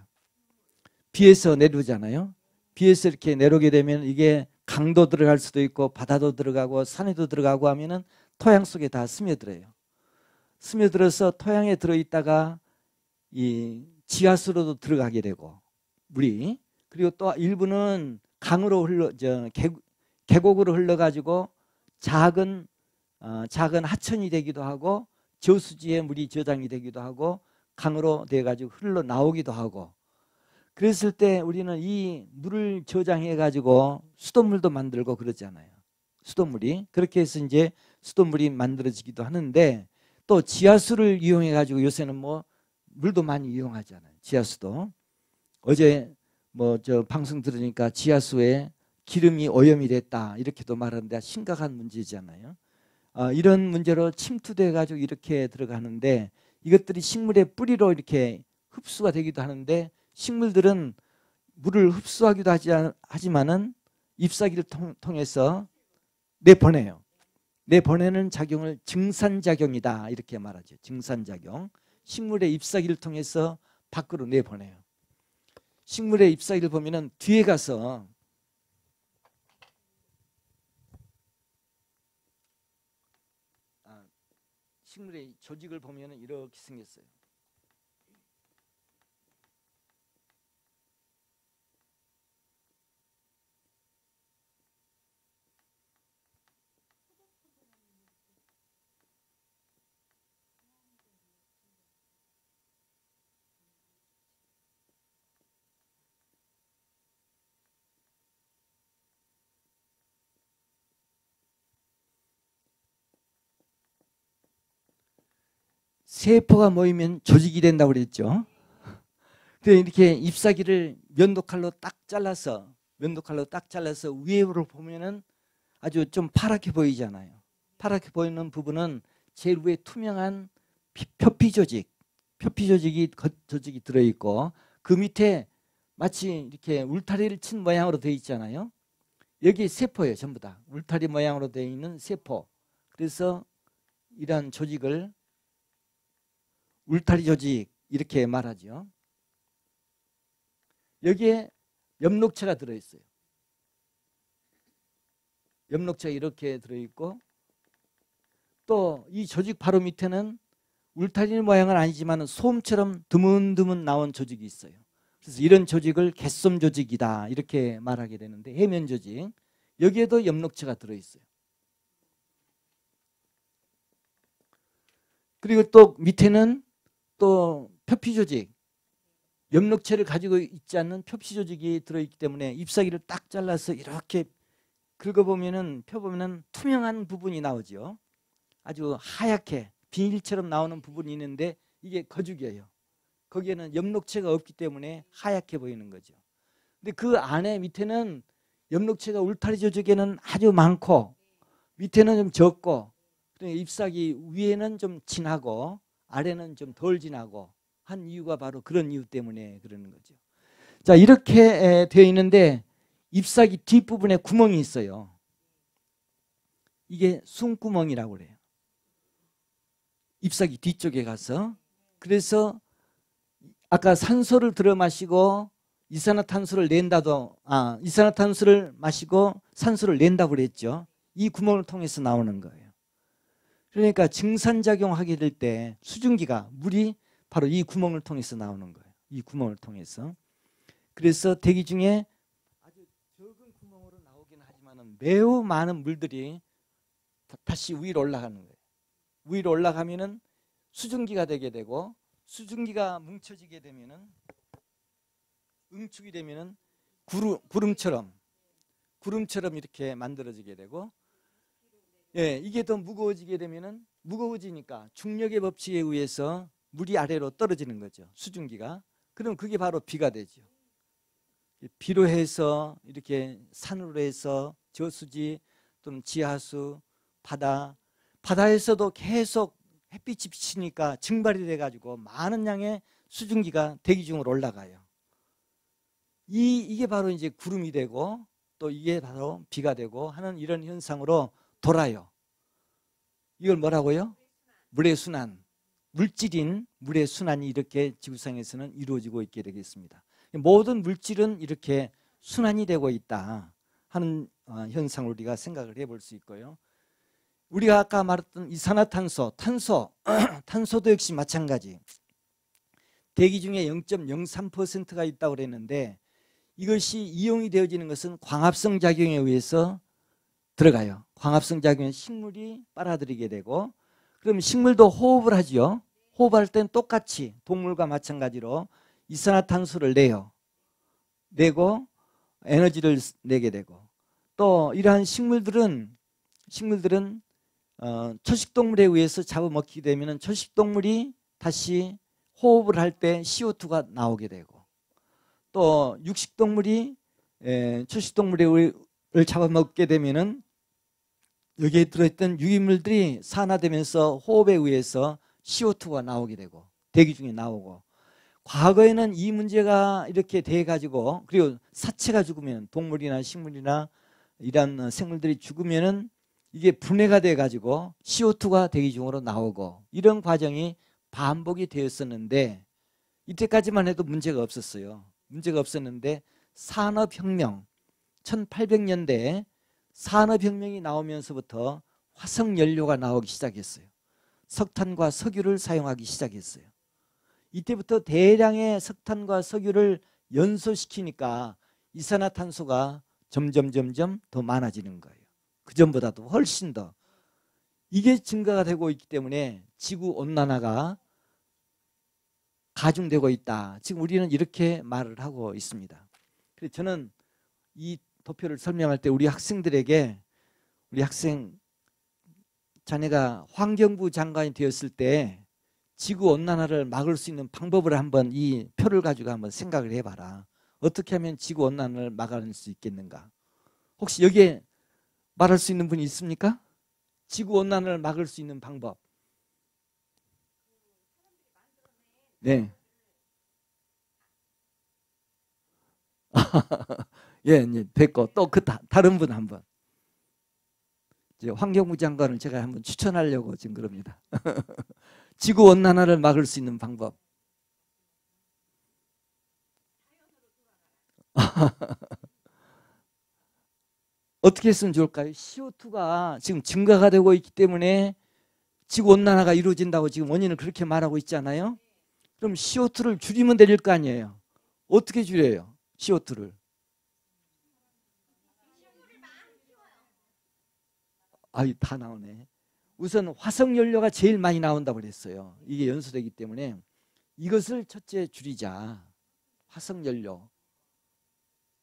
비에서 내려오잖아요. 비에서 이렇게 내려오게 되면 이게 강도 들어갈 수도 있고 바다도 들어가고 산에도 들어가고 하면은 토양 속에 다 스며들어요. 스며들어서 토양에 들어있다가 이 지하수로도 들어가게 되고 물이 그리고 또 일부는 강으로 흘러 저 계, 곡으로 흘러가지고 작은 어, 작은 하천이 되기도 하고 저수지에 물이 저장이 되기도 하고 강으로 돼가지고 흘러나오기도 하고 그랬을 때 우리는 이 물을 저장해가지고 수돗물도 만들고 그러잖아요. 수돗물이. 그렇게 해서 이제 수돗물이 만들어지기도 하는데 또 지하수를 이용해가지고 요새는 뭐 물도 많이 이용하잖아요. 지하수도. 어제 뭐 저 방송 들으니까 지하수에 기름이 오염이 됐다. 이렇게도 말하는데 심각한 문제잖아요. 어, 이런 문제로 침투돼 가지고 이렇게 들어가는데 이것들이 식물의 뿌리로 이렇게 흡수가 되기도 하는데 식물들은 물을 흡수하기도 하지, 하지만은 잎사귀를 통, 통해서 내보내요. 내보내는 작용을 증산작용이다 이렇게 말하죠. 증산작용. 식물의 잎사귀를 통해서 밖으로 내보내요. 식물의 잎사귀를 보면은 뒤에 가서 식물의 조직을 보면 이렇게 생겼어요. 세포가 모이면 조직이 된다고 그랬죠. 근데 이렇게 잎사귀를 면도칼로 딱 잘라서 면도칼로 딱 잘라서 위로 보면은 아주 좀 파랗게 보이잖아요. 파랗게 보이는 부분은 제일 위에 투명한 표피 조직, 표피 조직이 조직이 들어 있고 그 밑에 마치 이렇게 울타리를 친 모양으로 되어 있잖아요. 여기 세포예요, 전부 다. 울타리 모양으로 되어 있는 세포. 그래서 이러 조직을 울타리 조직 이렇게 말하죠. 여기에 엽록체가 들어있어요. 엽록체가 이렇게 들어있고 또 이 조직 바로 밑에는 울타리 모양은 아니지만 소음처럼 드문드문 나온 조직이 있어요. 그래서 이런 조직을 개솜 조직이다 이렇게 말하게 되는데 해면 조직 여기에도 엽록체가 들어있어요. 그리고 또 밑에는 또 표피 조직 염록체를 가지고 있지 않는 표피 조직이 들어있기 때문에 잎사귀를 딱 잘라서 이렇게 긁어보면은 펴보면은 투명한 부분이 나오죠 아주 하얗게 비닐처럼 나오는 부분이 있는데 이게 거죽이에요. 거기에는 염록체가 없기 때문에 하얗게 보이는 거죠. 근데 그 안에 밑에는 염록체가 울타리 조직에는 아주 많고 밑에는 좀 적고 그 잎사귀 위에는 좀 진하고 아래는 좀 덜 지나고 한 이유가 바로 그런 이유 때문에 그러는 거죠. 자 이렇게 되어 있는데 잎사귀 뒷부분에 구멍이 있어요. 이게 숨구멍이라고 그래요. 잎사귀 뒤쪽에 가서 그래서 아까 산소를 들어 마시고 이산화탄소를 낸다도 아 이산화탄소를 마시고 산소를 낸다고 그랬죠. 이 구멍을 통해서 나오는 거예요. 그러니까 증산작용하게 될 때 수증기가 물이 바로 이 구멍을 통해서 나오는 거예요. 이 구멍을 통해서. 그래서 대기 중에 아주 적은 구멍으로 나오긴 하지만 매우 많은 물들이 다시 위로 올라가는 거예요. 위로 올라가면은 수증기가 되게 되고 수증기가 뭉쳐지게 되면은 응축이 되면은 구름, 구름처럼 구름처럼 이렇게 만들어지게 되고 예, 이게 더 무거워지게 되면은 무거워지니까 중력의 법칙에 의해서 물이 아래로 떨어지는 거죠. 수증기가. 그럼 그게 바로 비가 되죠. 비로 해서 이렇게 산으로 해서 저수지 또는 지하수, 바다, 바다에서도 계속 햇빛이 비치니까 증발이 돼가지고 많은 양의 수증기가 대기 중으로 올라가요. 이, 이게 바로 이제 구름이 되고 또 이게 바로 비가 되고 하는 이런 현상으로 돌아요. 이걸 뭐라고요? 물의 순환. 물질인 물의 순환이 이렇게 지구상에서는 이루어지고 있게 되겠습니다. 모든 물질은 이렇게 순환이 되고 있다 하는 어, 현상을 우리가 생각을 해볼 수 있고요. 우리가 아까 말했던 이산화탄소, 탄소, 탄소도 역시 마찬가지. 대기 중에 0.03%가 있다고 그랬는데 이것이 이용이 되어지는 것은 광합성 작용에 의해서 들어가요. 광합성 작용에 식물이 빨아들이게 되고 그럼 식물도 호흡을 하지요. 호흡할 땐 똑같이 동물과 마찬가지로 이산화탄소를 내요. 내고 에너지를 내게 되고 또 이러한 식물들은 식물들은 어, 초식동물에 의해서 잡아먹히게 되면 초식동물이 다시 호흡을 할 때 CO2가 나오게 되고 또 육식동물이 에, 초식동물을 잡아먹게 되면 여기에 들어있던 유기물들이 산화되면서 호흡에 의해서 CO2가 나오게 되고 대기 중에 나오고 과거에는 이 문제가 이렇게 돼 가지고 그리고 사체가 죽으면 동물이나 식물이나 이런 생물들이 죽으면은 이게 분해가 돼 가지고 CO2가 대기 중으로 나오고 이런 과정이 반복이 되었었는데 이때까지만 해도 문제가 없었어요. 문제가 없었는데 산업혁명 1800년대 에 산업혁명이 나오면서부터 화석연료가 나오기 시작했어요. 석탄과 석유를 사용하기 시작했어요. 이때부터 대량의 석탄과 석유를 연소시키니까 이산화탄소가 점점 점점 더 많아지는 거예요. 그 전보다도 훨씬 더 이게 증가가 되고 있기 때문에 지구 온난화가 가중되고 있다. 지금 우리는 이렇게 말을 하고 있습니다. 그래서 저는 이 도표를 설명할 때 우리 학생들에게 우리 학생 자네가 환경부 장관이 되었을 때 지구 온난화를 막을 수 있는 방법을 한번 이 표를 가지고 한번 생각을 해봐라. 어떻게 하면 지구 온난화를 막을 수 있겠는가? 혹시 여기에 말할 수 있는 분이 있습니까? 지구 온난화를 막을 수 있는 방법. 네. 예, 예, 됐고 또 그 다른 분한 분. 이제 환경부 장관을 제가 한번 추천하려고 지금 그럽니다. 지구 온난화를 막을 수 있는 방법. 어떻게 했으면 좋을까요? CO2가 지금 증가가 되고 있기 때문에 지구 온난화가 이루어진다고 지금 원인을 그렇게 말하고 있잖아요. 그럼 CO2를 줄이면 될 거 아니에요. 어떻게 줄여요? CO2를. 아이 다 나오네. 우선 화석 연료가 제일 많이 나온다고 그랬어요. 이게 연소되기 때문에 이것을 첫째 줄이자. 화석 연료.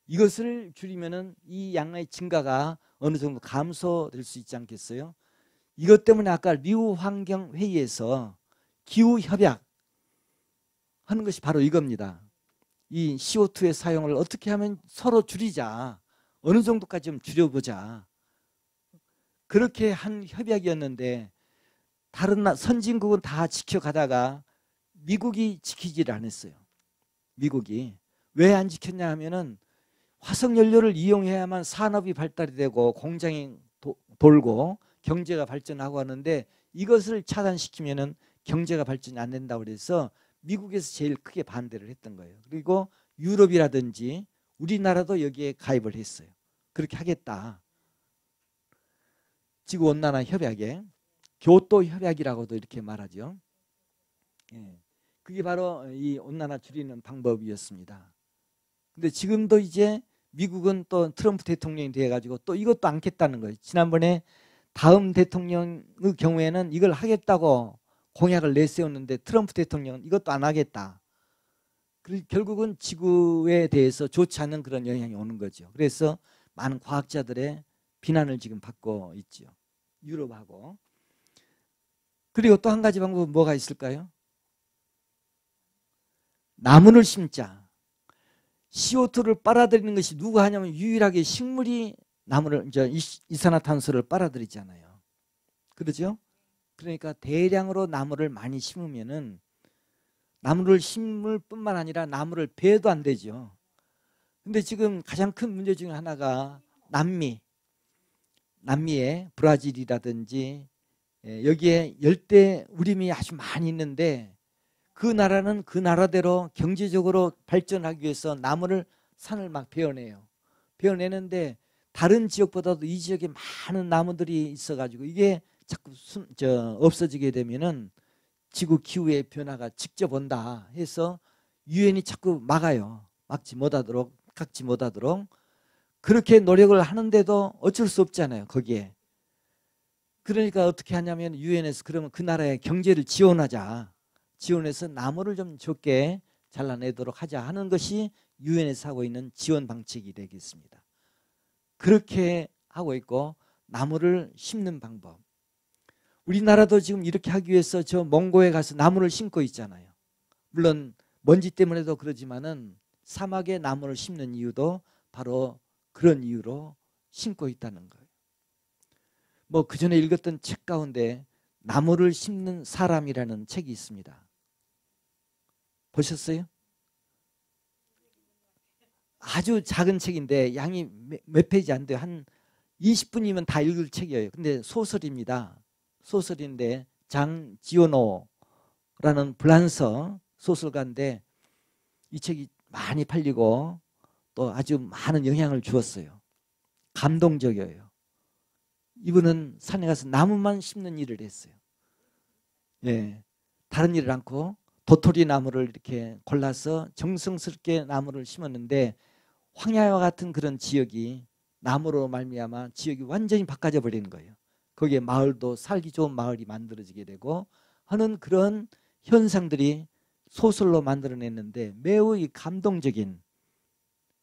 이것을 줄이면은 이 양의 증가가 어느 정도 감소될 수 있지 않겠어요? 이것 때문에 아까 미우 환경 회의에서 기후 협약 하는 것이 바로 이겁니다. 이 CO2의 사용을 어떻게 하면 서로 줄이자. 어느 정도까지 좀 줄여보자. 그렇게 한 협약이었는데 다른 선진국은 다 지켜가다가 미국이 지키질 않았어요. 미국이 왜 안 지켰냐 하면은 화석 연료를 이용해야만 산업이 발달이 되고 공장이 도, 돌고 경제가 발전하고 하는데 이것을 차단시키면은 경제가 발전이 안 된다고 그래서 미국에서 제일 크게 반대를 했던 거예요. 그리고 유럽이라든지 우리나라도 여기에 가입을 했어요. 그렇게 하겠다. 지구 온난화 협약에 교토 협약이라고도 이렇게 말하죠. 예. 그게 바로 이 온난화 줄이는 방법이었습니다. 근데 지금도 이제 미국은 또 트럼프 대통령이 돼 가지고 또 이것도 안겠다는 거예요. 지난번에 다음 대통령의 경우에는 이걸 하겠다고 공약을 내세웠는데 트럼프 대통령은 이것도 안 하겠다. 결국은 지구에 대해서 좋지 않은 그런 영향이 오는 거죠. 그래서 많은 과학자들의 비난을 지금 받고 있죠. 유럽하고 그리고 또 한 가지 방법은 뭐가 있을까요? 나무를 심자. CO2를 빨아들이는 것이 누가 하냐면 유일하게 식물이 나무를 이제 이산화탄소를 빨아들이잖아요. 그러죠? 그러니까 대량으로 나무를 많이 심으면은 나무를 심을 뿐만 아니라 나무를 배도 안 되죠. 근데 지금 가장 큰 문제 중에 하나가 남미 남미에 브라질이라든지 예, 여기에 열대 우림이 아주 많이 있는데 그 나라는 그 나라대로 경제적으로 발전하기 위해서 나무를 산을 막 베어내요. 베어내는데 다른 지역보다도 이 지역에 많은 나무들이 있어가지고 이게 자꾸 숨, 저, 없어지게 되면은 지구 기후의 변화가 직접 온다 해서 유엔이 자꾸 막아요. 막지 못하도록, 각지 못하도록 그렇게 노력을 하는데도 어쩔 수 없잖아요. 거기에. 그러니까 어떻게 하냐면 유엔에서 그러면 그 나라의 경제를 지원하자. 지원해서 나무를 좀 적게 잘라내도록 하자 하는 것이 유엔에서 하고 있는 지원 방책이 되겠습니다. 그렇게 하고 있고 나무를 심는 방법. 우리나라도 지금 이렇게 하기 위해서 저 몽고에 가서 나무를 심고 있잖아요. 물론 먼지 때문에도 그러지만은 사막에 나무를 심는 이유도 바로 그런 이유로 심고 있다는 거예요. 뭐그 전에 읽었던 책 가운데 나무를 심는 사람이라는 책이 있습니다. 보셨어요? 아주 작은 책인데 양이 몇 페이지 안 돼요. 한 20분이면 다 읽을 책이에요. 근데 소설입니다. 소설인데 장지오노라는 프랑스 소설가인데 이 책이 많이 팔리고 또 아주 많은 영향을 주었어요. 감동적이에요. 이분은 산에 가서 나무만 심는 일을 했어요. 예. 다른 일을 않고 도토리 나무를 이렇게 골라서 정성스럽게 나무를 심었는데 황야와 같은 그런 지역이 나무로 말미암아 지역이 완전히 바꿔져 버리는 거예요. 거기에 마을도 살기 좋은 마을이 만들어지게 되고 하는 그런 현상들이 소설로 만들어냈는데 매우 감동적인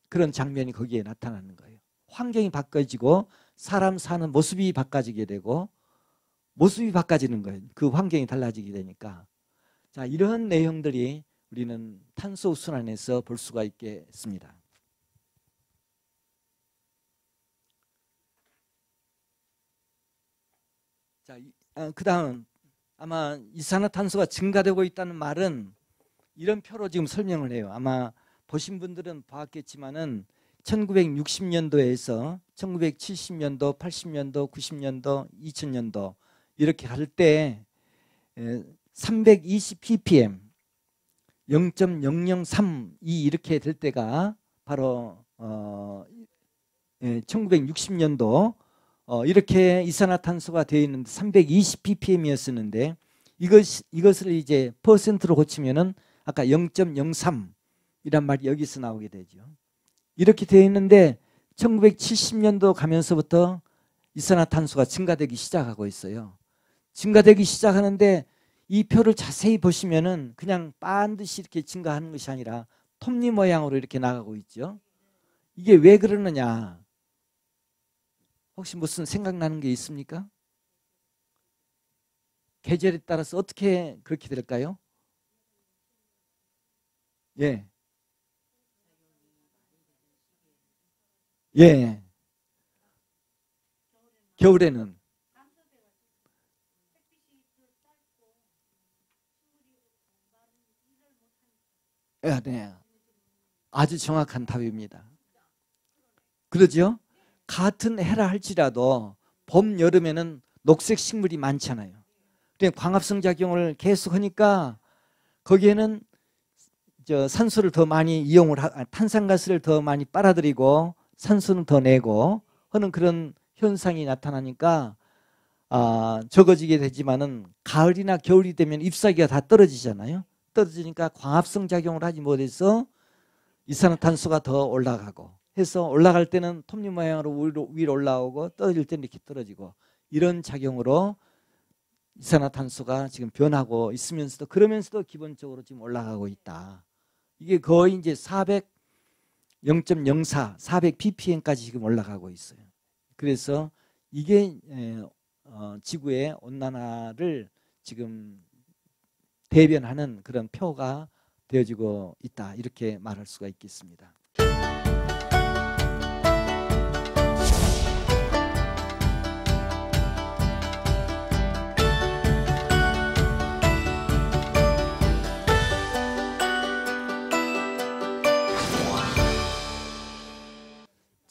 그런 장면이 거기에 나타나는 거예요. 환경이 바뀌지고 사람 사는 모습이 바꿔지게 되고 모습이 바꿔지는 거예요. 그 환경이 달라지게 되니까. 자, 이런 내용들이 우리는 탄소 순환에서 볼 수가 있겠습니다. 자, 아, 그다음 아마 이산화탄소가 증가되고 있다는 말은 이런 표로 지금 설명을 해요. 아마 보신 분들은 봤겠지만은 1960년도에서 1970년도, 80년도, 90년도, 2000년도 이렇게 할 때320 ppm 0.003이 이렇게 될 때가 바로 어 1960년도 예, 어 이렇게 이산화탄소가 되어 있는데 320 ppm이었었는데 이것 이것을 이제 퍼센트로 고치면은 아까 0.03 이란 말이 여기서 나오게 되죠. 이렇게 되어 있는데 1970년도 가면서부터 이산화탄소가 증가되기 시작하고 있어요. 증가되기 시작하는데 이 표를 자세히 보시면은 그냥 반드시 이렇게 증가하는 것이 아니라 톱니 모양으로 이렇게 나가고 있죠. 이게 왜 그러느냐? 혹시 무슨 생각나는 게 있습니까? 계절에 따라서 어떻게 그렇게 될까요? 예. 예. 겨울에는 예, 네. 아주 정확한 답입니다. 그러죠? 같은 해라 할지라도 봄 여름에는 녹색 식물이 많잖아요. 광합성 작용을 계속 하니까 거기에는 산소를 더 많이 이용을 하, 아, 탄산가스를 더 많이 빨아들이고 산수는 더 내고 하는 그런 현상이 나타나니까 아, 적어지게 되지만은 가을이나 겨울이 되면 잎사귀가 다 떨어지잖아요. 떨어지니까 광합성 작용을 하지 못해서 이산화탄소가 더 올라가고 해서 올라갈 때는 톱니 모양으로 위로, 위로 올라오고 떨어질 때는 이렇게 떨어지고 이런 작용으로 이산화탄소가 지금 변하고 있으면서도 그러면서도 기본적으로 지금 올라가고 있다. 이게 거의 이제 400 0.04, 400ppm까지 지금 올라가고 있어요. 그래서 이게 어, 지구의 온난화를 지금 대변하는 그런 표가 되어지고 있다 이렇게 말할 수가 있겠습니다.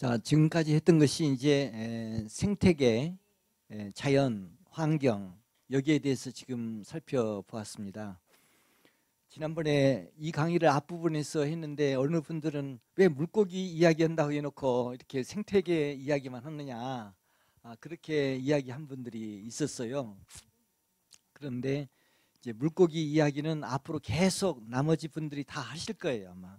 자, 어, 지금까지 했던 것이 이제 생태계, 자연, 환경 여기에 대해서 지금 살펴보았습니다. 지난번에 이 강의를 앞부분에서 했는데 어느 분들은 왜 물고기 이야기한다고 해놓고 이렇게 생태계 이야기만 하느냐 아, 그렇게 이야기한 분들이 있었어요. 그런데 이제 물고기 이야기는 앞으로 계속 나머지 분들이 다 하실 거예요 아마.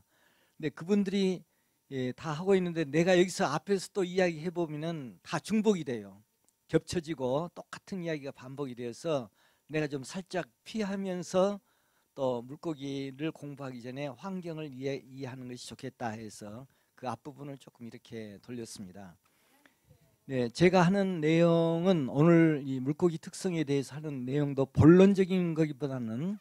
근데 그분들이 예, 다 하고 있는데 내가 여기서 앞에서 또 이야기해 보면은 다 중복이 돼요. 겹쳐지고 똑같은 이야기가 반복이 되어서 내가 좀 살짝 피하면서 또 물고기를 공부하기 전에 환경을 이해, 이해하는 것이 좋겠다 해서 그 앞부분을 조금 이렇게 돌렸습니다. 네, 제가 하는 내용은 오늘 이 물고기 특성에 대해서 하는 내용도 본론적인 것보다는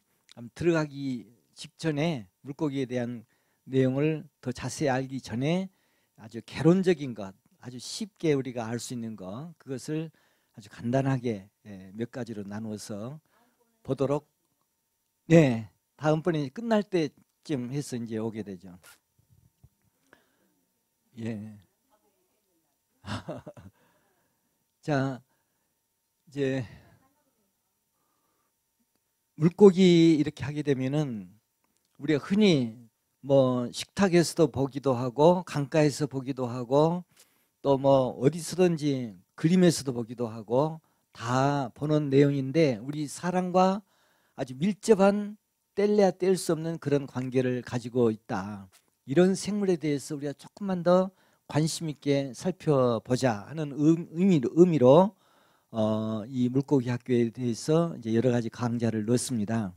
들어가기 직전에 물고기에 대한 내용을 더 자세히 알기 전에 아주 개론적인 것, 아주 쉽게 우리가 알 수 있는 것 그것을 아주 간단하게 예, 몇 가지로 나누어서 보도록 네 다음번에 끝날 때쯤 해서 이제 오게 되죠. 예. 자 이제 물고기 이렇게 하게 되면은 우리가 흔히 뭐 식탁에서도 보기도 하고 강가에서 보기도 하고 또 뭐 어디서든지 그림에서도 보기도 하고 다 보는 내용인데 우리 사랑과 아주 밀접한 뗄래야 뗄 수 없는 그런 관계를 가지고 있다. 이런 생물에 대해서 우리가 조금만 더 관심 있게 살펴보자 하는 의미로, 의미로 어, 이 물고기 학교에 대해서 이제 여러 가지 강좌를 넣었습니다.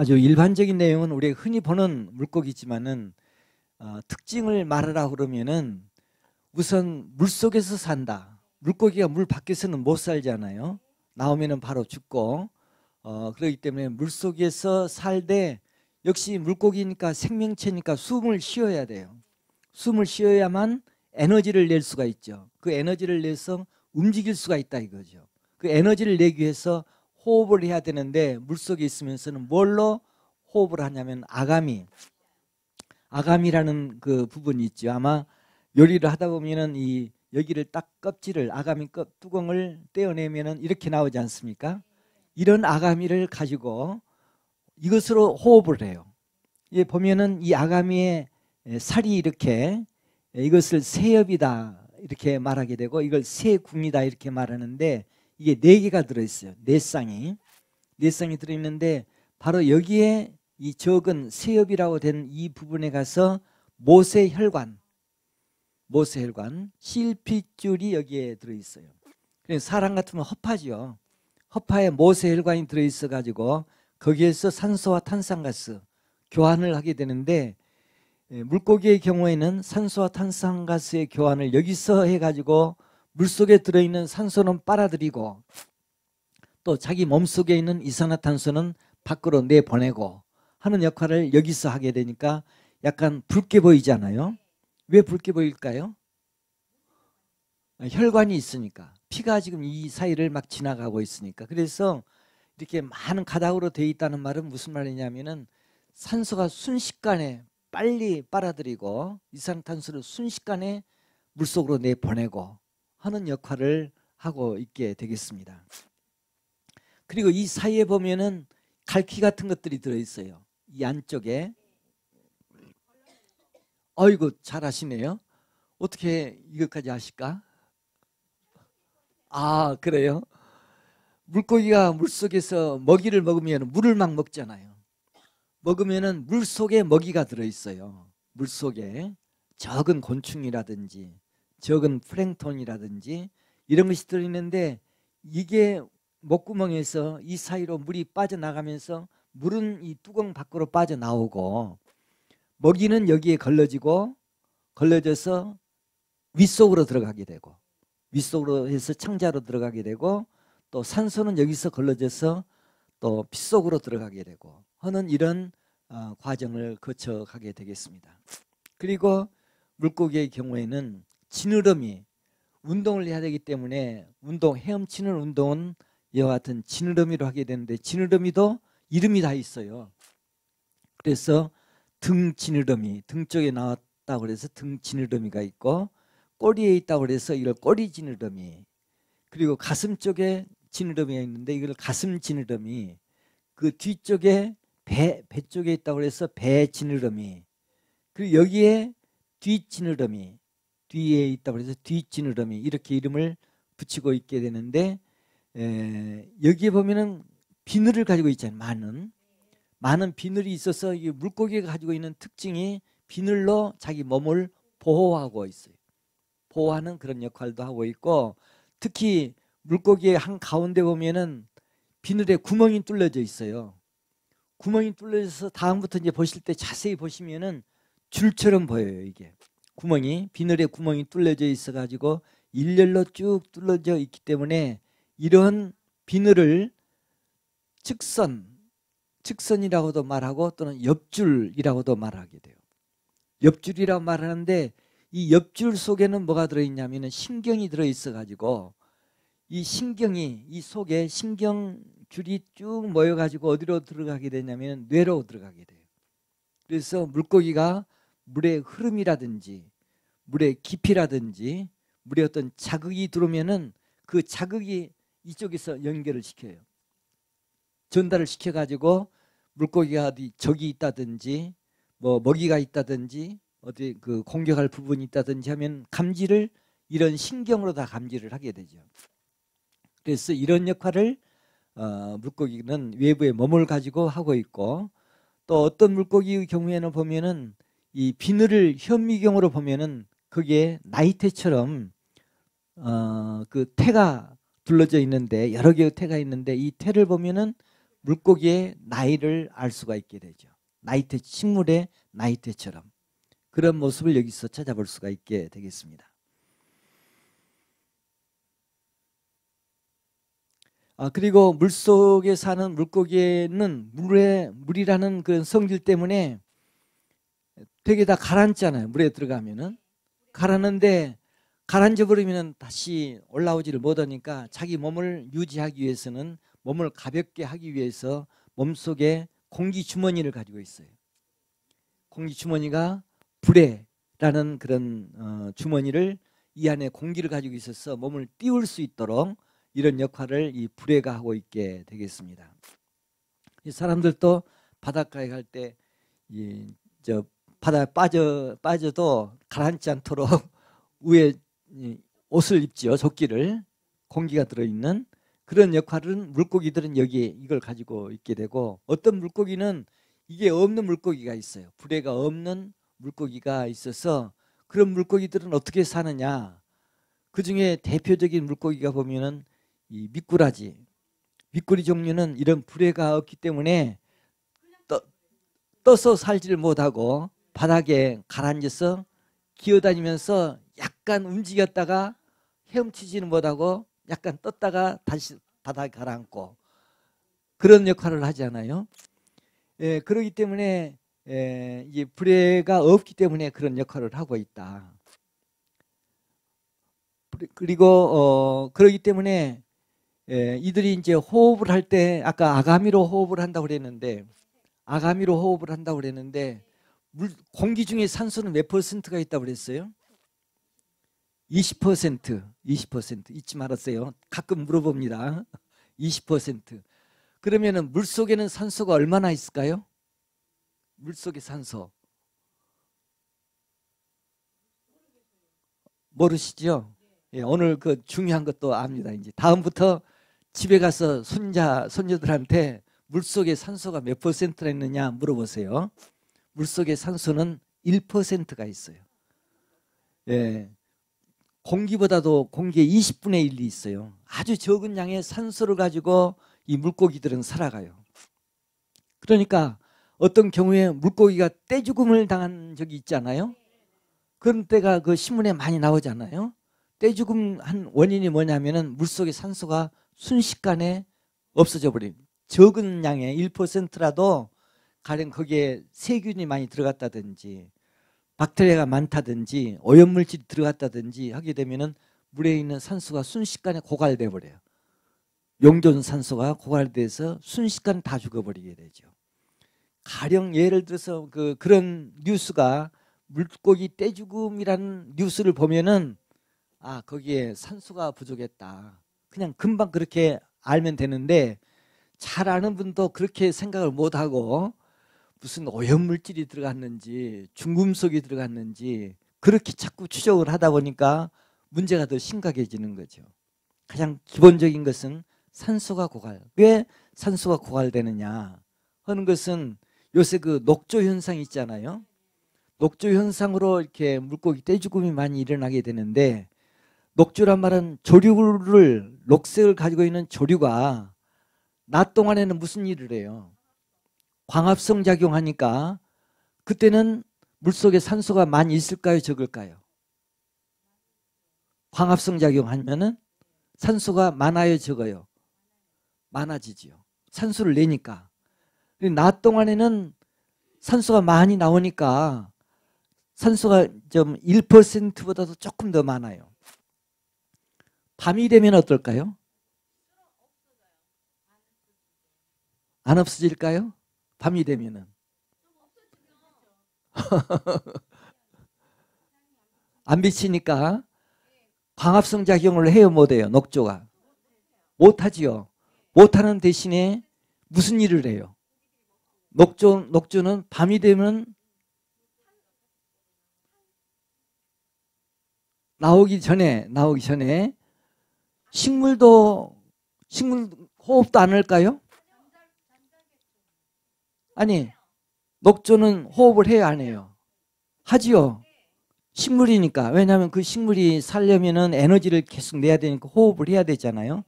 아주 일반적인 내용은 우리가 흔히 보는 물고기지만은 어, 특징을 말하라 그러면은 우선 물 속에서 산다. 물고기가 물 밖에서는 못 살잖아요. 나오면은 바로 죽고 어, 그렇기 때문에 물 속에서 살되 역시 물고기니까 생명체니까 숨을 쉬어야 돼요. 숨을 쉬어야만 에너지를 낼 수가 있죠. 그 에너지를 내서 움직일 수가 있다 이거죠. 그 에너지를 내기 위해서 호흡을 해야 되는데 물속에 있으면서는 뭘로 호흡을 하냐면 아가미 아가미라는 그 부분이 있죠 아마 요리를 하다 보면은 이 여기를 딱 껍질을 아가미 껍 뚜껑을 떼어내면은 이렇게 나오지 않습니까 이런 아가미를 가지고 이것으로 호흡을 해요 예, 보면은 이 아가미의 살이 이렇게 이것을 세엽이다 이렇게 말하게 되고 이걸 세궁이다 이렇게 말하는데 이게 네 개가 들어있어요. 네 쌍이. 네 쌍이 들어있는데 바로 여기에 이 적은 세엽이라고 된 이 부분에 가서 모세혈관, 모세혈관, 실핏줄이 여기에 들어있어요. 그래서 사람 같으면 허파지 허파에 모세혈관이 들어있어가지고 거기에서 산소와 탄산가스 교환을 하게 되는데 예, 물고기의 경우에는 산소와 탄산가스의 교환을 여기서 해가지고 물속에 들어있는 산소는 빨아들이고 또 자기 몸속에 있는 이산화탄소는 밖으로 내보내고 하는 역할을 여기서 하게 되니까 약간 붉게 보이잖아요. 왜 붉게 보일까요? 혈관이 있으니까 피가 지금 이 사이를 막 지나가고 있으니까 그래서 이렇게 많은 가닥으로 되어 있다는 말은 무슨 말이냐면은 산소가 순식간에 빨리 빨아들이고 이산탄소를 순식간에 물속으로 내보내고 하는 역할을 하고 있게 되겠습니다. 그리고 이 사이에 보면은 갈퀴 같은 것들이 들어있어요. 이 안쪽에. 어이구, 잘아시네요 어떻게 이것까지 아실까 아, 그래요? 물고기가 물속에서 먹이를 먹으면 물을 막 먹잖아요. 먹으면은 물속에 먹이가 들어 있어요. 물속에 적은 곤충이라든지 적은 프랭톤이라든지 이런 것이 들어있는데 이게 목구멍에서 이 사이로 물이 빠져나가면서 물은 이 뚜껑 밖으로 빠져나오고 먹이는 여기에 걸러지고 걸러져서 윗속으로 들어가게 되고 윗속으로 해서 창자로 들어가게 되고 또 산소는 여기서 걸러져서 또 빗속으로 들어가게 되고 하는 이런 어, 과정을 거쳐가게 되겠습니다. 그리고 물고기의 경우에는 지느러미 운동을 해야 되기 때문에 운동 헤엄치는 운동은 이와 같은 지느러미로 하게 되는데 지느러미도 이름이 다 있어요. 그래서 등 지느러미 등 쪽에 나왔다 그래서 등 지느러미가 있고 꼬리에 있다 그래서 이걸 꼬리 지느러미 그리고 가슴 쪽에 지느러미가 있는데 이걸 가슴 지느러미 그 뒤쪽에 배, 배 쪽에 있다고 해서 배 지느러미 그리고 여기에 뒤 지느러미 뒤에 있다 그래서 뒷지느러미 이렇게 이름을 붙이고 있게 되는데 에, 여기에 보면은 비늘을 가지고 있잖아요. 많은 많은 비늘이 있어서 이 물고기가 가지고 있는 특징이 비늘로 자기 몸을 보호하고 있어요. 보호하는 그런 역할도 하고 있고 특히 물고기의 한 가운데 보면은 비늘에 구멍이 뚫려져 있어요. 구멍이 뚫려져서 다음부터 이제 보실 때 자세히 보시면은 줄처럼 보여요, 이게. 구멍이 비늘에 구멍이 뚫려져 있어 가지고 일렬로 쭉 뚫려져 있기 때문에 이런 비늘을 측선 측선이라고도 말하고 또는 옆줄이라고도 말하게 돼요. 옆줄이라고 말하는데 이 옆줄 속에는 뭐가 들어있냐면은 신경이 들어있어 가지고 이 신경이 이 속에 신경줄이 쭉 모여 가지고 어디로 들어가게 되냐면 뇌로 들어가게 돼요. 그래서 물고기가 물의 흐름이라든지 물의 깊이라든지 물의 어떤 자극이 들어오면은 그 자극이 이쪽에서 연결을 시켜요. 전달을 시켜가지고 물고기가 어디 적이 있다든지 뭐 먹이가 있다든지 어디 그 공격할 부분이 있다든지 하면 감지를 이런 신경으로 다 감지를 하게 되죠. 그래서 이런 역할을 어, 물고기는 외부의 몸을 가지고 하고 있고 또 어떤 물고기의 경우에는 보면은 이 비늘을 현미경으로 보면은 거기에 나이테처럼 어, 그 태가 둘러져 있는데 여러 개의 태가 있는데 이 태를 보면은 물고기의 나이를 알 수가 있게 되죠. 나이테 식물의 나이테처럼 그런 모습을 여기서 찾아볼 수가 있게 되겠습니다. 아, 그리고 물 속에 사는 물고기는 물에 물이라는 그런 성질 때문에 되게 다 가라앉잖아요. 물에 들어가면은 가라는데 가라앉아 버리면 다시 올라오지를 못하니까 자기 몸을 유지하기 위해서는 몸을 가볍게 하기 위해서 몸속에 공기 주머니를 가지고 있어요. 공기 주머니가 불에라는 그런 어, 주머니를 이 안에 공기를 가지고 있어서 몸을 띄울 수 있도록 이런 역할을 이 불에가 하고 있게 되겠습니다. 이 사람들도 바닷가에 갈 때 이저 바다에 빠져 빠져도 가라앉지 않도록 위에 옷을 입지요 조끼를 공기가 들어있는 그런 역할은 물고기들은 여기에 이걸 가지고 있게 되고 어떤 물고기는 이게 없는 물고기가 있어요 부레가 없는 물고기가 있어서 그런 물고기들은 어떻게 사느냐 그 중에 대표적인 물고기가 보면은 이 미꾸라지 미꾸리 종류는 이런 부레가 없기 때문에 떠, 떠서 살지를 못하고 바닥에 가라앉아서 기어다니면서 약간 움직였다가 헤엄치지는 못하고 약간 떴다가 다시 바닥에 가라앉고 그런 역할을 하잖아요. 예, 그러기 때문에 예, 이 불해가 없기 때문에 그런 역할을 하고 있다. 그리고 어, 그러기 때문에 예, 이들이 이제 호흡을 할 때 아까 아가미로 호흡을 한다고 그랬는데 아가미로 호흡을 한다고 그랬는데 물, 공기 중에 산소는 몇 퍼센트가 있다고 그랬어요? 20% 20% 잊지 말았어요. 가끔 물어봅니다. 20% 그러면은 물 속에는 산소가 얼마나 있을까요? 물 속에 산소 모르시죠? 예, 오늘 그 중요한 것도 압니다. 이제 다음부터 집에 가서 손자 손녀들한테 물 속에 산소가 몇 퍼센트나 있느냐 물어보세요. 물속에 산소는 1%가 있어요. 예. 공기보다도 공기의 20분의 1이 있어요. 아주 적은 양의 산소를 가지고 이 물고기들은 살아가요. 그러니까 어떤 경우에 물고기가 떼죽음을 당한 적이 있지 아요 그런 때가 그 신문에 많이 나오잖아요. 떼죽음 한 원인이 뭐냐면은 물속의 산소가 순식간에 없어져 버립 적은 양의 1%라도 가령 거기에 세균이 많이 들어갔다든지 박테리아가 많다든지 오염물질이 들어갔다든지 하게 되면은 물에 있는 산소가 순식간에 고갈돼 버려요. 용존 산소가 고갈돼서 순식간다 죽어버리게 되죠. 가령 예를 들어서 그 그런 뉴스가 물고기 떼죽음이라는 뉴스를 보면은 아 거기에 산소가 부족했다. 그냥 금방 그렇게 알면 되는데 잘 아는 분도 그렇게 생각을 못하고 무슨 오염물질이 들어갔는지 중금속이 들어갔는지 그렇게 자꾸 추적을 하다 보니까 문제가 더 심각해지는 거죠. 가장 기본적인 것은 산소가 고갈. 왜 산소가 고갈되느냐 하는 것은 요새 그 녹조 현상 있잖아요. 녹조 현상으로 이렇게 물고기 떼죽음이 많이 일어나게 되는데 녹조란 말은 조류를 녹색을 가지고 있는 조류가 낮 동안에는 무슨 일을 해요? 광합성 작용하니까 그때는 물속에 산소가 많이 있을까요 적을까요? 광합성 작용하면은 산소가 많아요 적어요? 많아지지요. 산소를 내니까. 낮 동안에는 산소가 많이 나오니까 산소가 좀 1%보다도 조금 더 많아요. 밤이 되면 어떨까요? 안 없어질까요? 밤이 되면은 안 비치니까 광합성 작용을 해요 못해요 녹조가 못하지요 못하는 대신에 무슨 일을 해요 녹조, 녹조는 밤이 되면 나오기 전에 나오기 전에 식물도 식물 호흡도 안 할까요? 아니 녹조는 호흡을 해야 하네요. 하지요. 식물이니까 왜냐하면 그 식물이 살려면은 에너지를 계속 내야 되니까 호흡을 해야 되잖아요.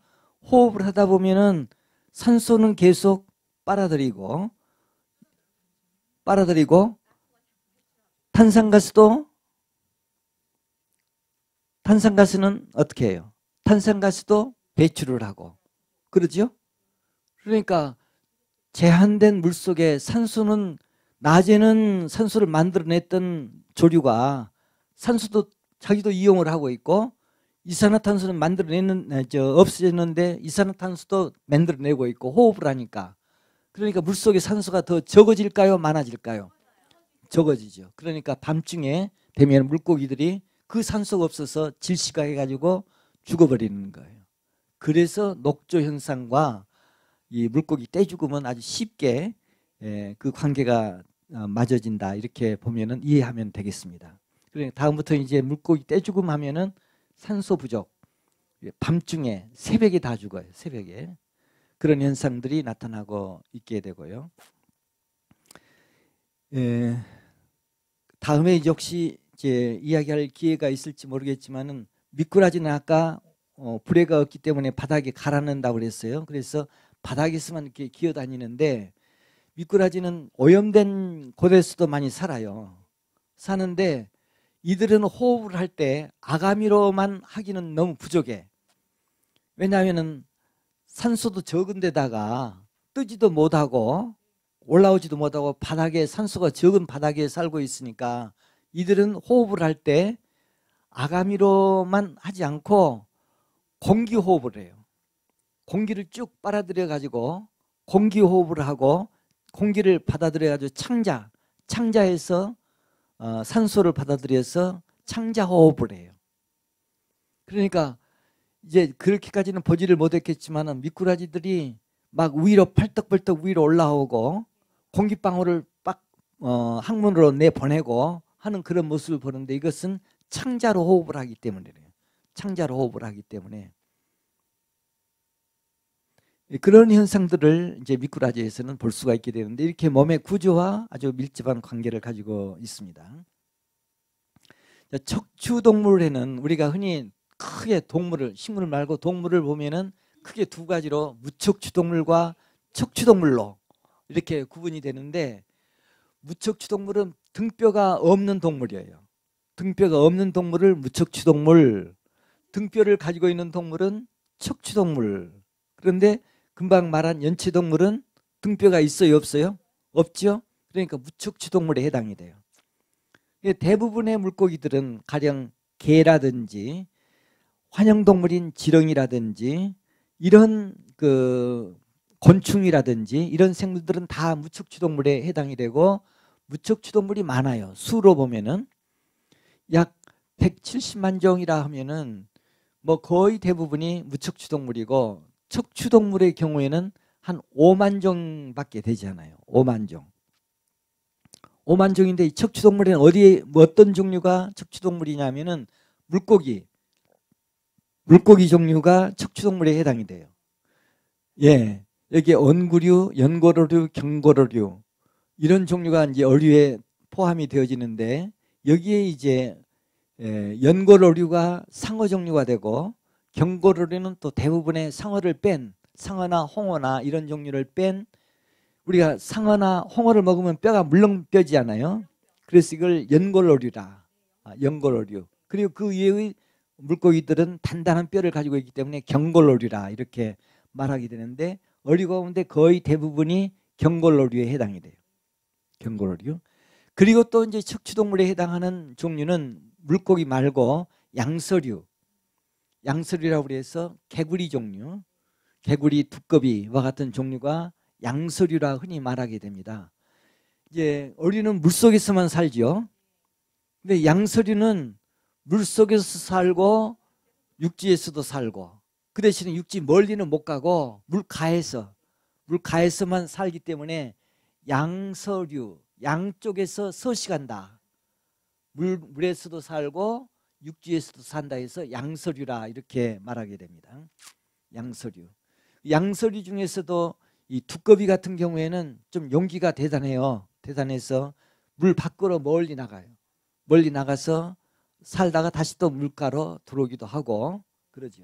호흡을 하다 보면은 산소는 계속 빨아들이고 빨아들이고 탄산가스도 탄산가스는 어떻게 해요? 탄산가스도 배출을 하고 그러죠? 그러니까 제한된 물 속에 산소는 낮에는 산소를 만들어냈던 조류가 산소도 자기도 이용을 하고 있고 이산화탄소는 만들어내는 아, 저없어졌는데 이산화탄소도 만들어내고 있고 호흡을 하니까 그러니까 물 속에 산소가 더 적어질까요 많아질까요 적어지죠 그러니까 밤중에 되면 물고기들이 그 산소가 없어서 질식하게 가지고 죽어버리는 거예요 그래서 녹조 현상과 이 물고기 떼죽음은 아주 쉽게 예, 그 관계가 어, 맞아진다 이렇게 보면은 이해하면 되겠습니다. 그러니까 다음부터 이제 물고기 떼 죽음 하면은 산소 부족, 예, 밤중에 새벽에 다 죽어요. 새벽에 그런 현상들이 나타나고 있게 되고요. 예, 다음에 역시 이제 이야기할 기회가 있을지 모르겠지만은 미꾸라지는 아까 어, 불에가 없기 때문에 바닥에 가라앉는다고 그랬어요. 그래서 바닥에 서만 이렇게 기어다니는데 미꾸라지는 오염된 곳에서도 많이 살아요. 사는데 이들은 호흡을 할 때 아가미로만 하기는 너무 부족해. 왜냐하면 산소도 적은데다가 뜨지도 못하고 올라오지도 못하고 바닥에 산소가 적은 바닥에 살고 있으니까 이들은 호흡을 할 때 아가미로만 하지 않고 공기 호흡을 해요. 공기를 쭉 빨아들여 가지고 공기 호흡을 하고 공기를 받아들여 가지고 창자 창자에서 어, 산소를 받아들여서 창자 호흡을 해요. 그러니까 이제 그렇게까지는 보지를 못했겠지만 미꾸라지들이 막 위로 팔떡팔떡 위로 올라오고 공기방울을 빡 어, 항문으로 내보내고 하는 그런 모습을 보는데 이것은 창자로 호흡을 하기 때문이래요. 창자로 호흡을 하기 때문에 예, 그런 현상들을 이제 미꾸라지에서는 볼 수가 있게 되는데 이렇게 몸의 구조와 아주 밀접한 관계를 가지고 있습니다. 척추동물에는 우리가 흔히 크게 동물을 식물 말고 동물을 보면은 크게 두 가지로 무척추동물과 척추동물로 이렇게 구분이 되는데 무척추동물은 등뼈가 없는 동물이에요. 등뼈가 없는 동물을 무척추동물, 등뼈를 가지고 있는 동물은 척추동물. 그런데 금방 말한 연체동물은 등뼈가 있어요 없어요? 없죠? 그러니까 무척지동물에 해당이 돼요. 대부분의 물고기들은 가령 개라든지 환영동물인 지렁이라든지 이런 그 곤충이라든지 이런 생물들은 다 무척추동물에 해당이 되고 무척추동물이 많아요. 수로 보면은 약 170만 종이라 하면은 뭐 거의 대부분이 무척추동물이고 척추동물의 경우에는 한 5만 종밖에 되지 않아요. 5만 종. 5만 종인데 이 척추동물에는 어디에 어떤 종류가 척추동물이냐면은 물고기 물고기 종류가 척추동물에 해당이 돼요. 예. 여기 언구류, 연고로류, 경고로류 이런 종류가 이제 어류에 포함이 되어지는데 여기에 이제 예, 연골어류가 상어 종류가 되고 경고로리는 또 대부분의 상어를 뺀 상어나 홍어나 이런 종류를 뺀 우리가 상어나 홍어를 먹으면 뼈가 물렁뼈지 잖아요 그래서 이걸 연골어류라 아, 연골어류 그리고 그 위의 물고기들은 단단한 뼈를 가지고 있기 때문에 경골어류라 이렇게 말하게 되는데 어류 가운데 거의 대부분이 경골어류에 해당이 돼요 경골어류 그리고 또 이제 척추동물에 해당하는 종류는 물고기 말고 양서류 양서류라고 해서 개구리 종류, 개구리 두꺼비와 같은 종류가 양서류라 흔히 말하게 됩니다. 이제 어류는 물속에서만 살지 근데 양서류는 물속에서 살고 육지에서도 살고 그 대신에 육지 멀리는 못 가고 물가에서 물가에서만 살기 때문에 양서류 양쪽에서 서식한다. 물 물에서도 살고 육지에서도 산다 해서 양서류라 이렇게 말하게 됩니다. 양서류. 양서류 중에서도 이 두꺼비 같은 경우에는 좀 용기가 대단해요. 대단해서 물 밖으로 멀리 나가요. 멀리 나가서 살다가 다시 또 물가로 들어오기도 하고 그러죠.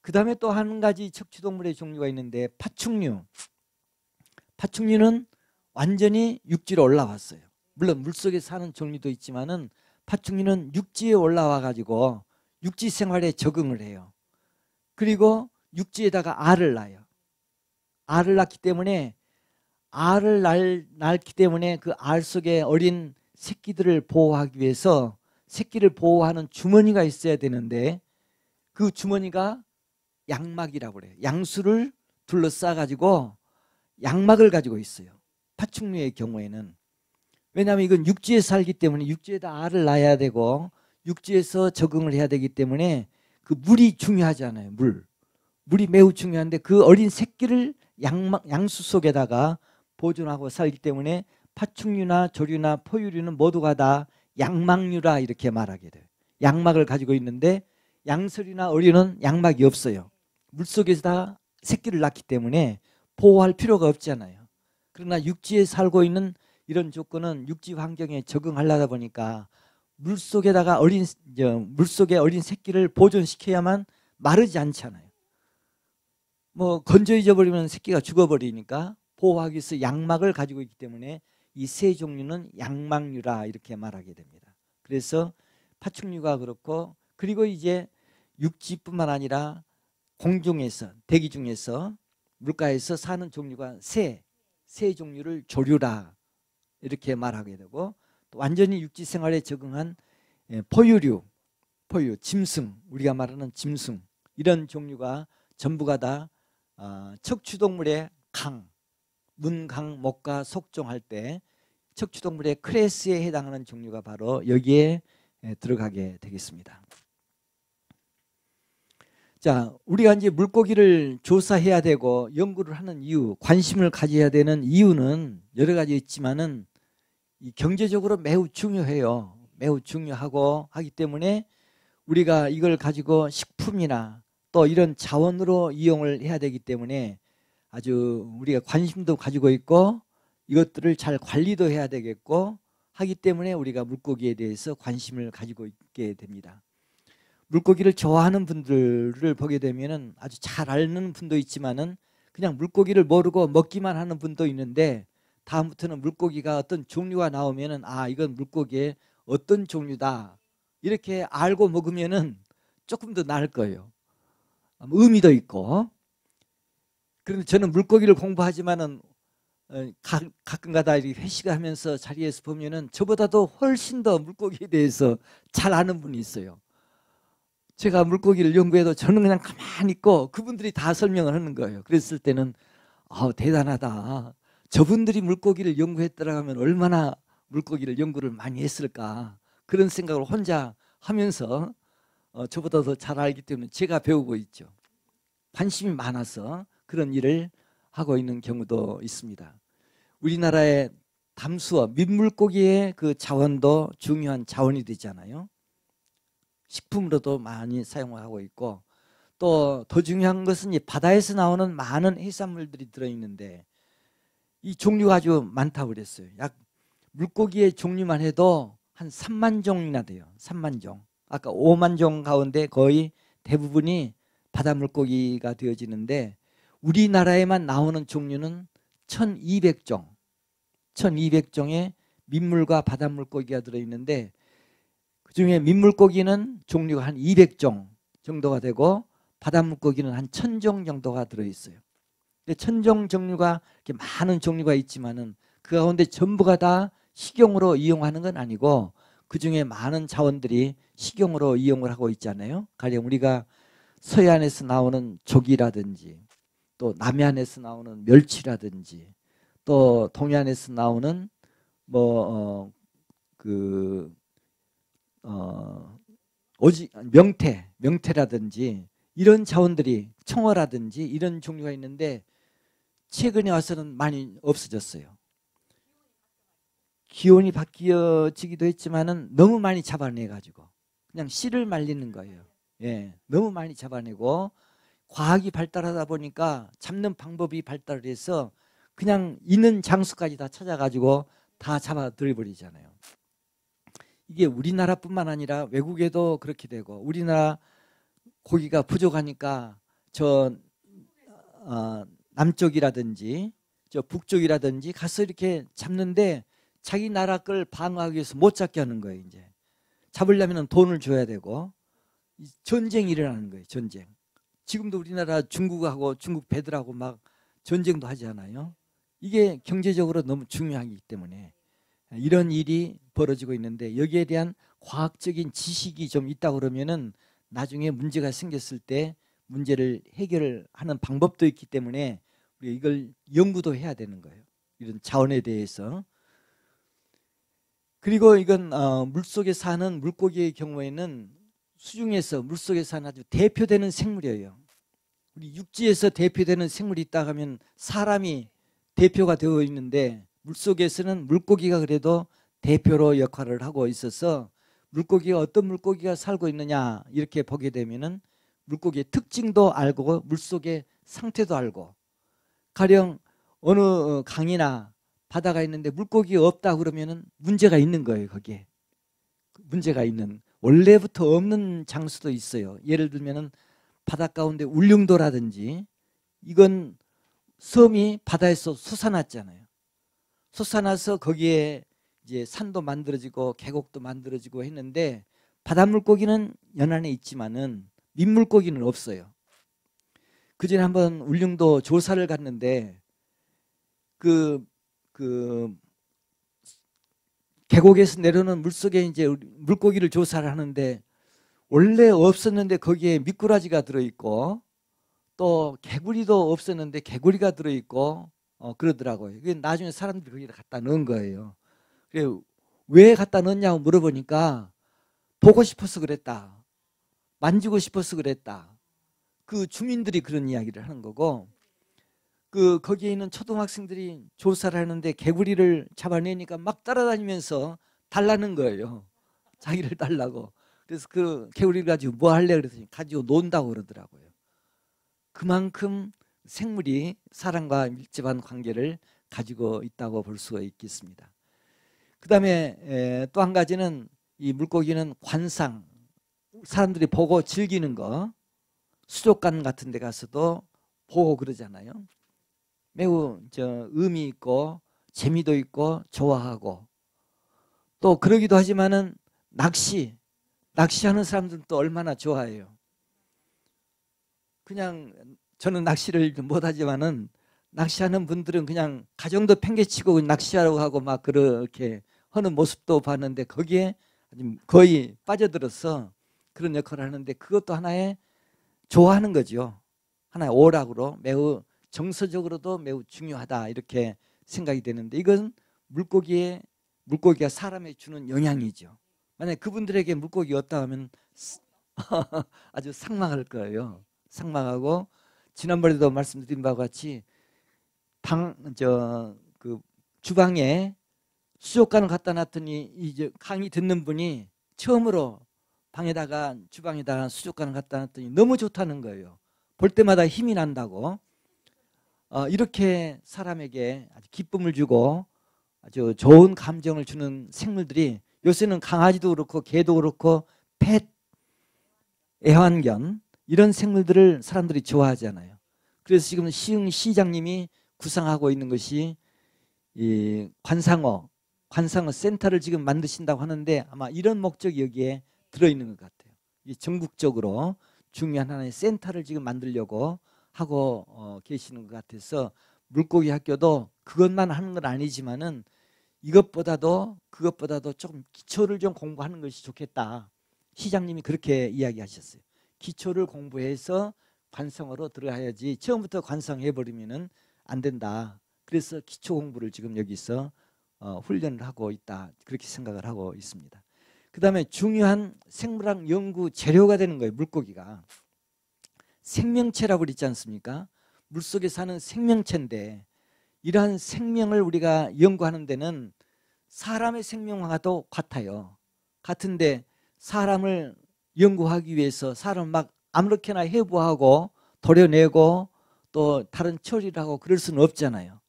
그 다음에 또 한 가지 척추동물의 종류가 있는데 파충류. 파충류는 완전히 육지로 올라왔어요. 물론 물속에 사는 종류도 있지만은 파충류는 육지에 올라와 가지고 육지 생활에 적응을 해요. 그리고 육지에다가 알을 낳아요. 알을 낳기 때문에 알을 날, 낳기 때문에 그 알 속에 어린 새끼들을 보호하기 위해서 새끼를 보호하는 주머니가 있어야 되는데 그 주머니가 양막이라고 그래요. 양수를 둘러싸 가지고 양막을 가지고 있어요. 파충류의 경우에는 왜냐하면 이건 육지에 살기 때문에 육지에다 알을 낳아야 되고 육지에서 적응을 해야 되기 때문에 그 물이 중요하잖아요. 물. 물이 매우 중요한데 그 어린 새끼를 양, 막 양수 속에다가 보존하고 살기 때문에 파충류나 조류나 포유류는 모두가 다 양막류라 이렇게 말하게 돼요. 양막을 가지고 있는데 양설이나 어류는 양막이 없어요. 물속에서 다 새끼를 낳기 때문에 보호할 필요가 없잖아요. 그러나 육지에 살고 있는 이런 조건은 육지 환경에 적응하려다 보니까 물 속에다가 어린 물 속에 어린 새끼를 보존시켜야만 마르지 않잖아요. 뭐 건져 잊어버리면 새끼가 죽어버리니까 보호하기 위해서 양막을 가지고 있기 때문에 이 세 종류는 양막류라 이렇게 말하게 됩니다. 그래서 파충류가 그렇고 그리고 이제 육지뿐만 아니라 공중에서 대기 중에서 물가에서 사는 종류가 새, 새 종류를 조류라 이렇게 말하게 되고 또 완전히 육지 생활에 적응한 예, 포유류, 포유, 짐승, 우리가 말하는 짐승 이런 종류가 전부가 다 아, 척추동물의 강, 문강, 목과 속종할 때 척추동물의 크레스에 해당하는 종류가 바로 여기에 예, 들어가게 되겠습니다. 자, 우리가 이제 물고기를 조사해야 되고 연구를 하는 이유, 관심을 가져야 되는 이유는 여러 가지 있지만은 이 경제적으로 매우 중요해요. 매우 중요하고 하기 때문에 우리가 이걸 가지고 식품이나 또 이런 자원으로 이용을 해야 되기 때문에 아주 우리가 관심도 가지고 있고 이것들을 잘 관리도 해야 되겠고 하기 때문에 우리가 물고기에 대해서 관심을 가지고 있게 됩니다. 물고기를 좋아하는 분들을 보게 되면은 아주 잘 아는 분도 있지만은 그냥 물고기를 모르고 먹기만 하는 분도 있는데 다음부터는 물고기가 어떤 종류가 나오면은 아 이건 물고기의 어떤 종류다 이렇게 알고 먹으면은 조금 더 나을 거예요. 의미도 있고 그런데 저는 물고기를 공부하지만은 어, 가, 끔가다 이렇게 회식을 하면서 자리에서 보면은 저보다도 훨씬 더 물고기에 대해서 잘 아는 분이 있어요. 제가 물고기를 연구해도 저는 그냥 가만히 있고 그분들이 다 설명을 하는 거예요. 그랬을 때는 아 대단하다. 저분들이 물고기를 연구했더라 하면 얼마나 물고기를 연구를 많이 했을까 그런 생각을 혼자 하면서 어, 저보다 더 잘 알기 때문에 제가 배우고 있죠. 관심이 많아서 그런 일을 하고 있는 경우도 있습니다. 우리나라의 담수와 민물고기의 그 자원도 중요한 자원이 되잖아요. 식품으로도 많이 사용하고 있고 또 더 중요한 것은 이 바다에서 나오는 많은 해산물들이 들어있는데 이 종류가 아주 많다고 그랬어요. 약 물고기의 종류만 해도 한 3만 종이나 돼요. 3만 종. 아까 5만 종 가운데 거의 대부분이 바다 물고기가 되어지는데 우리나라에만 나오는 종류는 1200종. 1200종의 민물과 바닷물고기가 들어있는데 그중에 민물고기는 종류가 한 200종 정도가 되고 바닷물고기는 한1 0 0 0종 정도가 들어있어요. 근데 천종 종류가 이렇게 많은 종류가 있지만은 그 가운데 전부가 다 식용으로 이용하는 건 아니고 그 중에 많은 자원들이 식용으로 이용을 하고 있잖아요. 가령 우리가 서해안에서 나오는 조기라든지 또 남해안에서 나오는 멸치라든지 또 동해안에서 나오는 뭐그 어, 그 어, 오지 명태, 명태라든지 이런 자원들이 청어라든지 이런 종류가 있는데 최근에 와서는 많이 없어졌어요. 기온이 바뀌어지기도 했지만은 너무 많이 잡아내가지고 그냥 씨를 말리는 거예요. 예, 너무 많이 잡아내고 과학이 발달하다 보니까 잡는 방법이 발달해서 그냥 있는 장수까지 다 찾아가지고 다 잡아 들여버리잖아요 이게 우리나라뿐만 아니라 외국에도 그렇게 되고 우리나라 고기가 부족하니까 저 어, 남쪽이라든지 저 북쪽이라든지 가서 이렇게 잡는데 자기 나라 걸 방어하기 위해서 못 잡게 하는 거예요 이제 잡으려면 돈을 줘야 되고 전쟁이 일어나는 거예요 전쟁 지금도 우리나라 중국하고 중국 배들하고 막 전쟁도 하지 않아요 이게 경제적으로 너무 중요하기 때문에 이런 일이 벌어지고 있는데 여기에 대한 과학적인 지식이 좀 있다 그러면은 나중에 문제가 생겼을 때 문제를 해결을 하는 방법도 있기 때문에 우리 이걸 연구도 해야 되는 거예요. 이런 자원에 대해서. 그리고 이건 어, 물속에 사는 물고기의 경우에는 수중에서 물속에 사는 아주 대표되는 생물이에요. 우리 육지에서 대표되는 생물이 있다 하면 사람이 대표가 되어 있는데 물속에서는 물고기가 그래도 대표로 역할을 하고 있어서 물고기가 어떤 물고기가 살고 있느냐 이렇게 보게 되면은 물고기의 특징도 알고 물속의 상태도 알고 가령 어느 강이나 바다가 있는데 물고기 없다 그러면은 문제가 있는 거예요 거기에 문제가 있는 원래부터 없는 장수도 있어요 예를 들면은 바닷가운데 울릉도라든지 이건 섬이 바다에서 솟아났잖아요 솟아나서 거기에 이제 산도 만들어지고 계곡도 만들어지고 했는데 바닷물고기는 연안에 있지만은 민물고기는 없어요. 그 전에 한번 울릉도 조사를 갔는데 그, 그, 계곡에서 내려오는 물속에 이제 물고기를 조사를 하는데 원래 없었는데 거기에 미꾸라지가 들어있고 또 개구리도 없었는데 개구리가 들어있고 어, 그러더라고요. 그 나중에 사람들이 거기다 갖다 넣은 거예요. 그래, 왜 갖다 넣었냐고 물어보니까 보고 싶어서 그랬다. 만지고 싶어서 그랬다. 그 주민들이 그런 이야기를 하는 거고 그 거기에 있는 초등학생들이 조사를 하는데 개구리를 잡아내니까 막 따라다니면서 달라는 거예요. 자기를 달라고. 그래서 그 개구리를 가지고 뭐 할래 그랬더니 가지고 논다고 그러더라고요. 그만큼 생물이 사람과 밀접한 관계를 가지고 있다고 볼 수가 있겠습니다. 그 다음에 또 한 가지는 이 물고기는 관상, 사람들이 보고 즐기는 거, 수족관 같은 데 가서도 보고 그러잖아요. 매우 저 의미 있고 재미도 있고 좋아하고 또 그러기도 하지만은 낚시, 낚시하는 사람들은 또 얼마나 좋아해요. 그냥 저는 낚시를 못하지만은 낚시하는 분들은 그냥 가정도 팽개치고 낚시하라고 하고 막 그렇게 하는 모습도 봤는데 거기에 거의 빠져들어서 그런 역할을 하는데 그것도 하나의 좋아하는 거죠. 하나의 오락으로 매우 정서적으로도 매우 중요하다 이렇게 생각이 되는데 이건 물고기에 물고기가 사람에 주는 영향이죠. 만약 그분들에게 물고기없다 하면 아주 상막할 거예요. 상막하고 지난번에도 말씀드린 바와 같이 방 저 그 주방에 수족관을 갖다 놨더니 이제 강의 듣는 분이 처음으로 방에다가 주방에다가 수족관을 갖다 놨더니 너무 좋다는 거예요. 볼 때마다 힘이 난다고. 어, 이렇게 사람에게 아주 기쁨을 주고 아주 좋은 감정을 주는 생물들이 요새는 강아지도 그렇고 개도 그렇고 펫 애완견 이런 생물들을 사람들이 좋아하잖아요. 그래서 지금 시흥 시장님이 구상하고 있는 것이 이 관상어, 관상어 센터를 지금 만드신다고 하는데 아마 이런 목적이 여기에 들어있는 것 같아요. 이 전국적으로 중요한 하나의 센터를 지금 만들려고 하고 어, 계시는 것 같아서 물고기 학교도 그것만 하는 건 아니지만은 이것보다도 그것보다도 조금 기초를 좀 공부하는 것이 좋겠다. 시장님이 그렇게 이야기하셨어요. 기초를 공부해서 관성으로 들어가야지 처음부터 관성해버리면 안 된다. 그래서 기초 공부를 지금 여기서 어, 훈련을 하고 있다. 그렇게 생각을 하고 있습니다. 그 다음에 중요한 생물학 연구 재료가 되는 거예요. 물고기가. 생명체라고 그랬지 않습니까? 물속에 사는 생명체인데 이러한 생명을 우리가 연구하는 데는 사람의 생명과도 같아요. 같은데 사람을 연구하기 위해서 사람 막 아무렇게나 해부하고 도려내고 또 다른 처리를 하고 그럴 수는 없잖아요.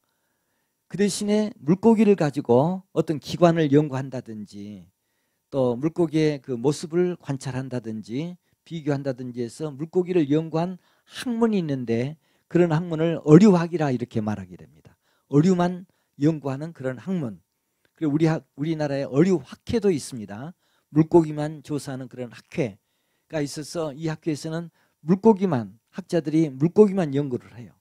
그 대신에 물고기를 가지고 어떤 기관을 연구한다든지 또 물고기의 그 모습을 관찰한다든지 비교한다든지 해서 물고기를 연구한 학문이 있는데 그런 학문을 어류학이라 이렇게 말하게 됩니다. 어류만 연구하는 그런 학문. 그리고 우리 우리나라의 어류학회도 있습니다. 물고기만 조사하는 그런 학회가 있어서 이 학회에서는 물고기만 학자들이 물고기만 연구를 해요.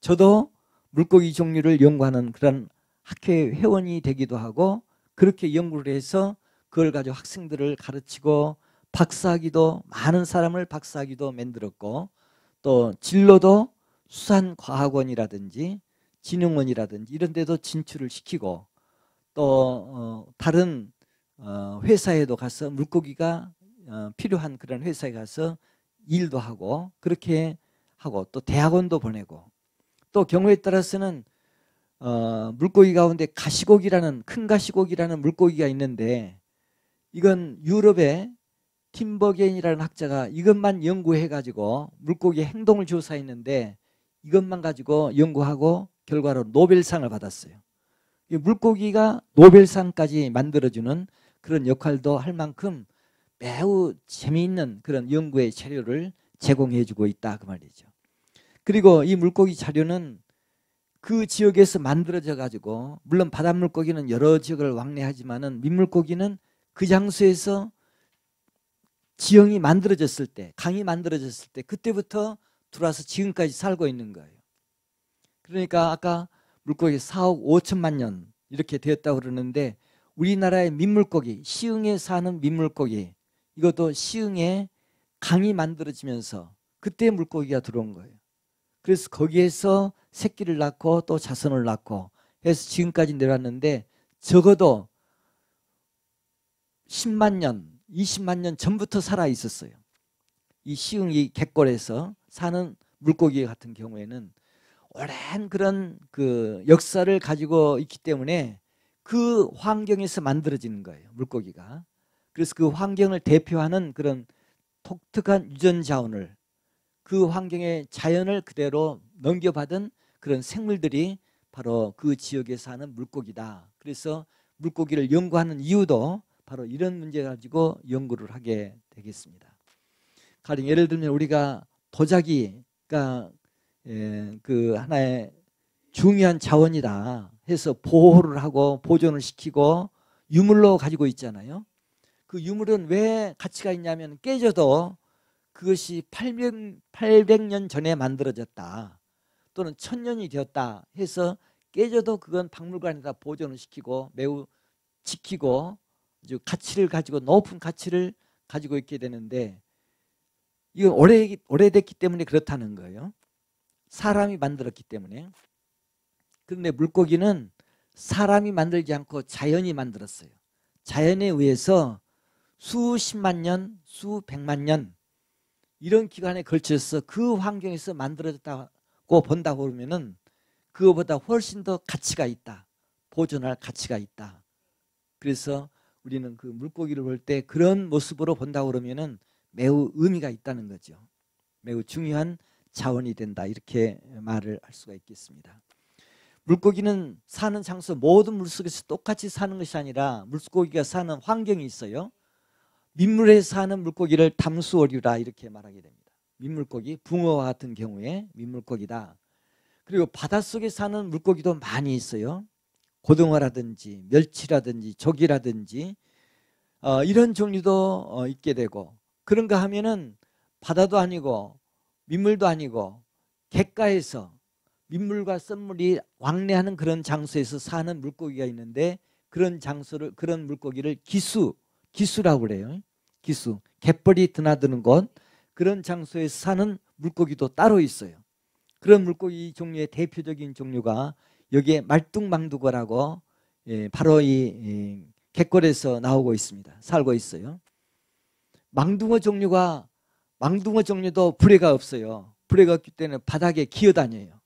저도 물고기 종류를 연구하는 그런 학회 회원이 되기도 하고 그렇게 연구를 해서 그걸 가지고 학생들을 가르치고 박사학위도 많은 사람을 박사학위도 만들었고 또 진로도 수산과학원이라든지 진흥원이라든지 이런 데도 진출을 시키고 또 어, 다른 어, 회사에도 가서 물고기가 어, 필요한 그런 회사에 가서 일도 하고 그렇게 하고 또 대학원도 보내고 또 경우에 따라서는 어, 물고기 가운데 가시고기라는 큰 가시고기라는 물고기가 있는데 이건 유럽의 팀버겐이라는 학자가 이것만 연구해 가지고 물고기 의 행동을 조사했는데 이것만 가지고 연구하고 결과로 노벨상을 받았어요. 물고기가 노벨상까지 만들어주는 그런 역할도 할 만큼 매우 재미있는 그런 연구의 자료를 제공해 주고 있다 그 말이죠. 그리고 이 물고기 자료는 그 지역에서 만들어져 가지고 물론 바닷물고기는 여러 지역을 왕래하지만은 민물고기는 그 장소에서 지형이 만들어졌을 때 강이 만들어졌을 때 그때부터 들어와서 지금까지 살고 있는 거예요. 그러니까 아까 물고기 4억 5천만 년 이렇게 되었다고 그러는데 우리나라의 민물고기 시흥에 사는 민물고기 이것도 시흥에 강이 만들어지면서 그때 물고기가 들어온 거예요. 그래서 거기에서 새끼를 낳고 또 자손을 낳고 해서 지금까지 내려왔는데 적어도 10만 년, 20만 년 전부터 살아 있었어요. 이 시흥 이 갯골에서 사는 물고기 같은 경우에는 오랜 그런 그 역사를 가지고 있기 때문에 그 환경에서 만들어지는 거예요. 물고기가. 그래서 그 환경을 대표하는 그런 독특한 유전 자원을 그 환경의 자연을 그대로 넘겨받은 그런 생물들이 바로 그 지역에 사는 물고기다. 그래서 물고기를 연구하는 이유도 바로 이런 문제 가지고 연구를 하게 되겠습니다. 가령 예를 들면 우리가 도자기가 예, 그 하나의 중요한 자원이다. 해서 보호를 하고 보존을 시키고 유물로 가지고 있잖아요. 그 유물은 왜 가치가 있냐면 깨져도 그것이 800, 800년 전에 만들어졌다 또는 1000년이 되었다 해서 깨져도 그건 박물관에다 보존을 시키고 매우 지키고 가치를 가지고 높은 가치를 가지고 있게 되는데 이건 오래, 오래됐기 때문에 그렇다는 거예요. 사람이 만들었기 때문에 그런데 물고기는 사람이 만들지 않고 자연이 만들었어요. 자연에 의해서 수십만 년, 수백만 년 이런 기간에 걸쳐서 그 환경에서 만들어졌다고 본다고 그러면은 그거보다 훨씬 더 가치가 있다. 보존할 가치가 있다. 그래서 우리는 그 물고기를 볼 때 그런 모습으로 본다고 그러면은 매우 의미가 있다는 거죠. 매우 중요한 자원이 된다. 이렇게 말을 할 수가 있겠습니다. 물고기는 사는 장소 모든 물속에서 똑같이 사는 것이 아니라 물고기가 사는 환경이 있어요. 민물에 사는 물고기를 담수어류라 이렇게 말하게 됩니다. 민물고기 붕어와 같은 경우에 민물고기다. 그리고 바닷속에 사는 물고기도 많이 있어요. 고등어라든지 멸치라든지 조기라든지 어, 이런 종류도 어, 있게 되고 그런가 하면은 바다도 아니고 민물도 아니고 객가에서 민물과 썬물이 왕래하는 그런 장소에서 사는 물고기가 있는데 그런 장소를 그런 물고기를 기수 기수라고 그래요. 기수 갯벌이 드나드는 것 그런 장소에 사는 물고기도 따로 있어요. 그런 물고기 종류의 대표적인 종류가 여기에 말뚝망두거라고 예, 바로 이 예, 갯골에서 나오고 있습니다. 살고 있어요. 망둥어 종류가 망둥어 종류도 불레가 없어요. 불레가 없기 때문에 바닥에 기어다녀요.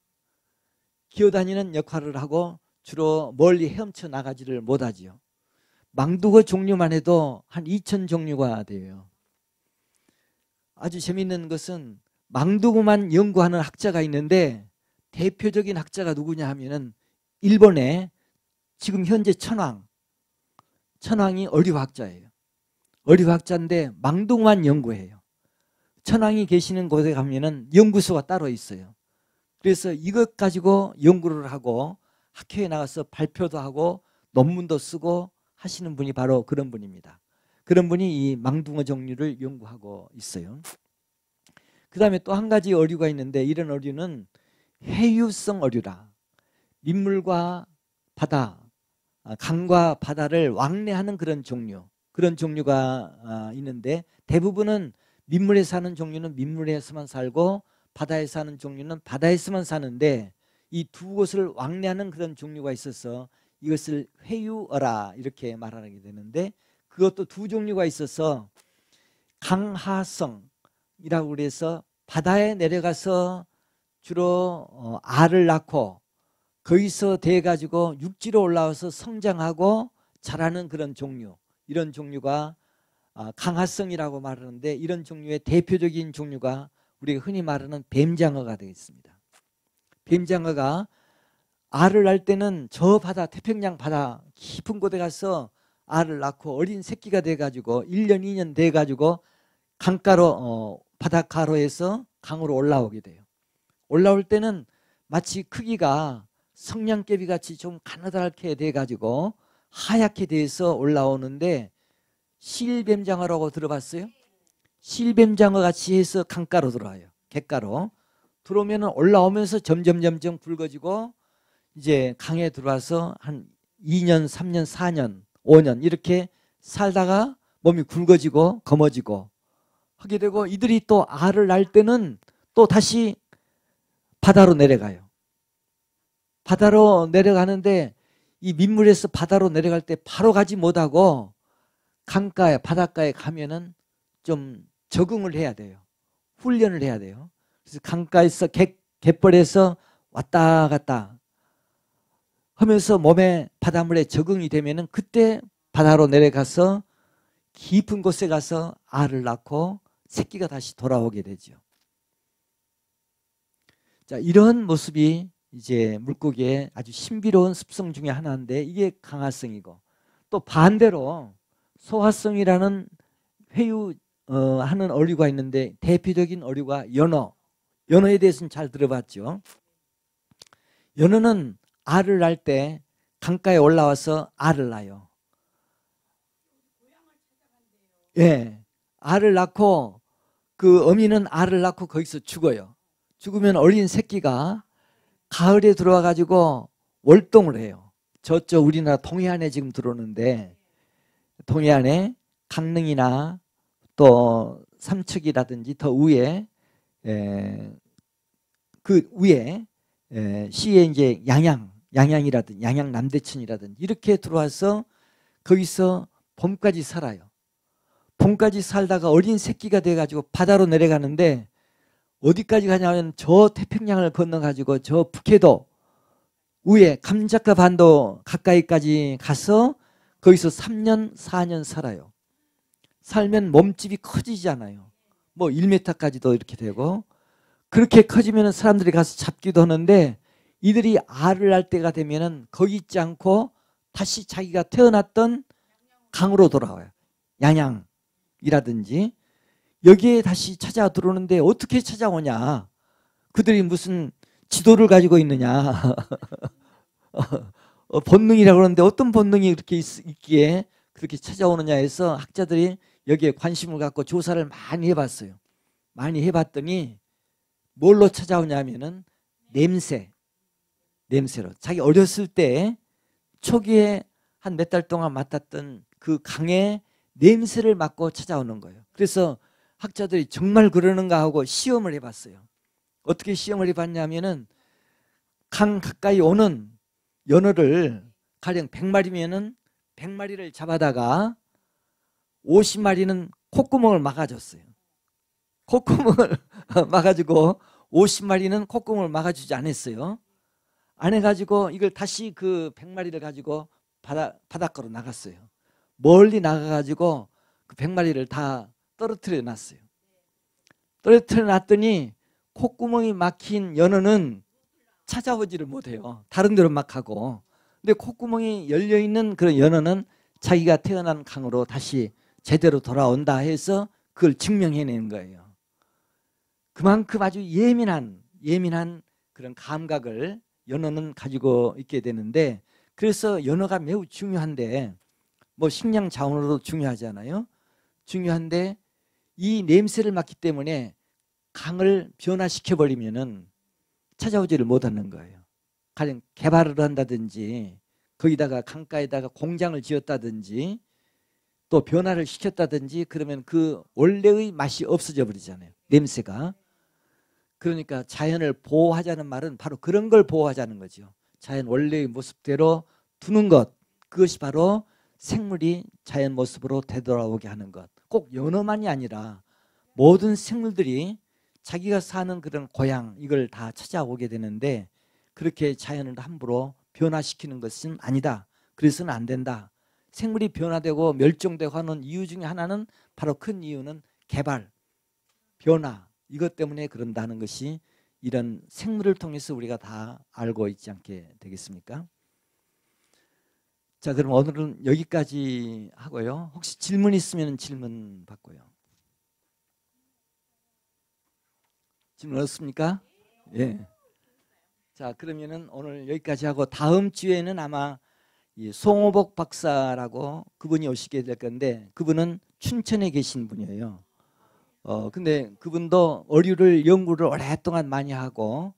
기어다니는 역할을 하고 주로 멀리 헤엄쳐 나가지를 못하지요. 망두어 종류만 해도 한 2천 종류가 돼요. 아주 재미있는 것은 망두구만 연구하는 학자가 있는데 대표적인 학자가 누구냐 하면은 일본의 지금 현재 천황 천황이 어류학자예요. 어류학자인데 망두구만 연구해요. 천황이 계시는 곳에 가면은 연구소가 따로 있어요. 그래서 이것 가지고 연구를 하고 학회에 나가서 발표도 하고 논문도 쓰고 하시는 분이 바로 그런 분입니다. 그런 분이 이 망둥어 종류를 연구하고 있어요. 그 다음에 또 한 가지 어류가 있는데 이런 어류는 해유성 어류라 민물과 바다, 아, 강과 바다를 왕래하는 그런 종류 그런 종류가 아, 있는데 대부분은 민물에 사는 종류는 민물에서만 살고 바다에 사는 종류는 바다에서만 사는데 이 두 곳을 왕래하는 그런 종류가 있어서 이것을 회유어라 이렇게 말하게 되는데 그것도 두 종류가 있어서 강하성이라고 그래서 바다에 내려가서 주로 어, 알을 낳고 거기서 돼 가지고 육지로 올라와서 성장하고 자라는 그런 종류 이런 종류가 아, 강하성이라고 말하는데 이런 종류의 대표적인 종류가 우리가 흔히 말하는 뱀장어가 되겠습니다. 뱀장어가 알을 낳을 때는 저 바다 태평양 바다 깊은 곳에 가서 알을 낳고 어린 새끼가 돼가지고 1년 2년 돼가지고 강가로 어, 바닷가로에서 강으로 올라오게 돼요. 올라올 때는 마치 크기가 성냥개비 같이 좀 가느다랗게 돼가지고 하얗게 돼서 올라오는데 실뱀장어라고 들어봤어요? 실뱀장어 같이 해서 강가로 들어와요. 갯가로. 들어오면 올라오면서 점점 점점 굵어지고 이제 강에 들어와서 한 2년, 3년, 4년, 5년 이렇게 살다가 몸이 굵어지고 검어지고 하게 되고 이들이 또 알을 낳을 때는 또 다시 바다로 내려가요. 바다로 내려가는데 이 민물에서 바다로 내려갈 때 바로 가지 못하고 강가에 바닷가에 가면은 좀 적응을 해야 돼요. 훈련을 해야 돼요. 그래서 강가에서 개, 갯벌에서 왔다 갔다 하면서 몸에 바닷물에 적응이 되면은 그때 바다로 내려가서 깊은 곳에 가서 알을 낳고 새끼가 다시 돌아오게 되죠. 자, 이런 모습이 이제 물고기의 아주 신비로운 습성 중의 하나인데 이게 강화성이고 또 반대로 소화성이라는 회유 어, 하는 어류가 있는데 대표적인 어류가 연어. 연어에 대해서는 잘 들어봤죠. 연어는 알을 낳을 때 강가에 올라와서 알을 낳아요. 예. 알을 낳고 그 어미는 알을 낳고 거기서 죽어요. 죽으면 어린 새끼가 가을에 들어와 가지고 월동을 해요. 저쪽 우리나라 동해안에 지금 들어오는데 동해안에 강릉이나 또 삼측이라든지 더 위에 에, 그 위에 에, 시에 이제 양양 양양이라든지 양양 남대천이라든지 이렇게 들어와서 거기서 봄까지 살아요. 봄까지 살다가 어린 새끼가 돼가지고 바다로 내려가는데 어디까지 가냐면 저 태평양을 건너가지고 저 북해도 위에 감자카 반도 가까이까지 가서 거기서 3년, 4년 살아요. 살면 몸집이 커지잖아요. 뭐 1m까지도 이렇게 되고 그렇게 커지면 사람들이 가서 잡기도 하는데 이들이 알을 할 때가 되면은 거기 있지 않고 다시 자기가 태어났던 강으로 돌아와요. 양양이라든지 여기에 다시 찾아 들어오는데 어떻게 찾아오냐? 그들이 무슨 지도를 가지고 있느냐? 어, 본능이라고 그러는데 어떤 본능이 그렇게 있, 기에 그렇게 찾아오느냐 해서 학자들이 여기에 관심을 갖고 조사를 많이 해봤어요. 많이 해봤더니 뭘로 찾아오냐면은 냄새, 냄새로 자기 어렸을 때 초기에 한 몇 달 동안 맡았던 그 강의 냄새를 맡고 찾아오는 거예요. 그래서 학자들이 정말 그러는가 하고 시험을 해봤어요. 어떻게 시험을 해봤냐면은 강 가까이 오는 연어를 가령 100마리면은 100마리를 잡아다가 50마리는 콧구멍을 막아줬어요. 콧구멍을 막아주고 50마리는 콧구멍을 막아주지 않았어요. 안 해가지고 이걸 다시 그 100마리를 가지고 바다, 바닷가로 나갔어요. 멀리 나가가지고 그 100마리를 다 떨어뜨려 놨어요. 떨어뜨려 놨더니 콧구멍이 막힌 연어는 찾아오지를 못해요. 다른 데로 막 가고. 근데 콧구멍이 열려있는 그런 연어는 자기가 태어난 강으로 다시 제대로 돌아온다 해서 그걸 증명해낸 거예요. 그만큼 아주 예민한 예민한 그런 감각을 연어는 가지고 있게 되는데 그래서 연어가 매우 중요한데 뭐 식량 자원으로도 중요하잖아요. 중요한데 이 냄새를 맡기 때문에 강을 변화시켜 버리면은 찾아오지를 못하는 거예요. 가령 개발을 한다든지 거기다가 강가에다가 공장을 지었다든지 또 변화를 시켰다든지 그러면 그 원래의 맛이 없어져 버리잖아요. 냄새가. 그러니까 자연을 보호하자는 말은 바로 그런 걸 보호하자는 거죠. 자연 원래의 모습대로 두는 것. 그것이 바로 생물이 자연 모습으로 되돌아오게 하는 것. 꼭 연어만이 아니라 모든 생물들이 자기가 사는 그런 고향 이걸 다 찾아오게 되는데 그렇게 자연을 함부로 변화시키는 것은 아니다. 그래서는 안 된다. 생물이 변화되고 멸종되고 하는 이유 중에 하나는 바로 큰 이유는 개발, 변화 이것 때문에 그런다는 것이 이런 생물을 통해서 우리가 다 알고 있지 않게 되겠습니까? 자, 그럼 오늘은 여기까지 하고요. 혹시 질문 있으면 질문 받고요. 질문 없습니까? 예. 자, 그러면은 오늘 여기까지 하고 다음 주에는 아마 이 송호복 박사라고 그분이 오시게 될 건데 그분은 춘천에 계신 분이에요. 어 근데 그분도 어류를 연구를 오랫동안 많이 하고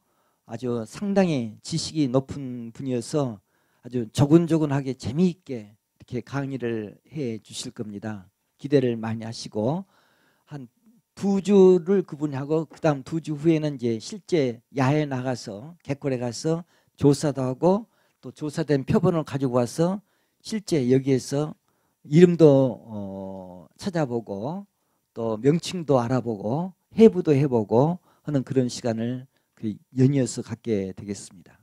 아주 상당히 지식이 높은 분이어서 아주 조근조근하게 재미있게 이렇게 강의를 해 주실 겁니다. 기대를 많이 하시고 한 두 주를 그분 하고 그다음 두 주 후에는 이제 실제 야외 나가서 갯골에 가서 조사도 하고 또 조사된 표본을 가지고 와서 실제 여기에서 이름도 어, 찾아보고 또 명칭도 알아보고 해부도 해보고 하는 그런 시간을 그 연이어서 갖게 되겠습니다.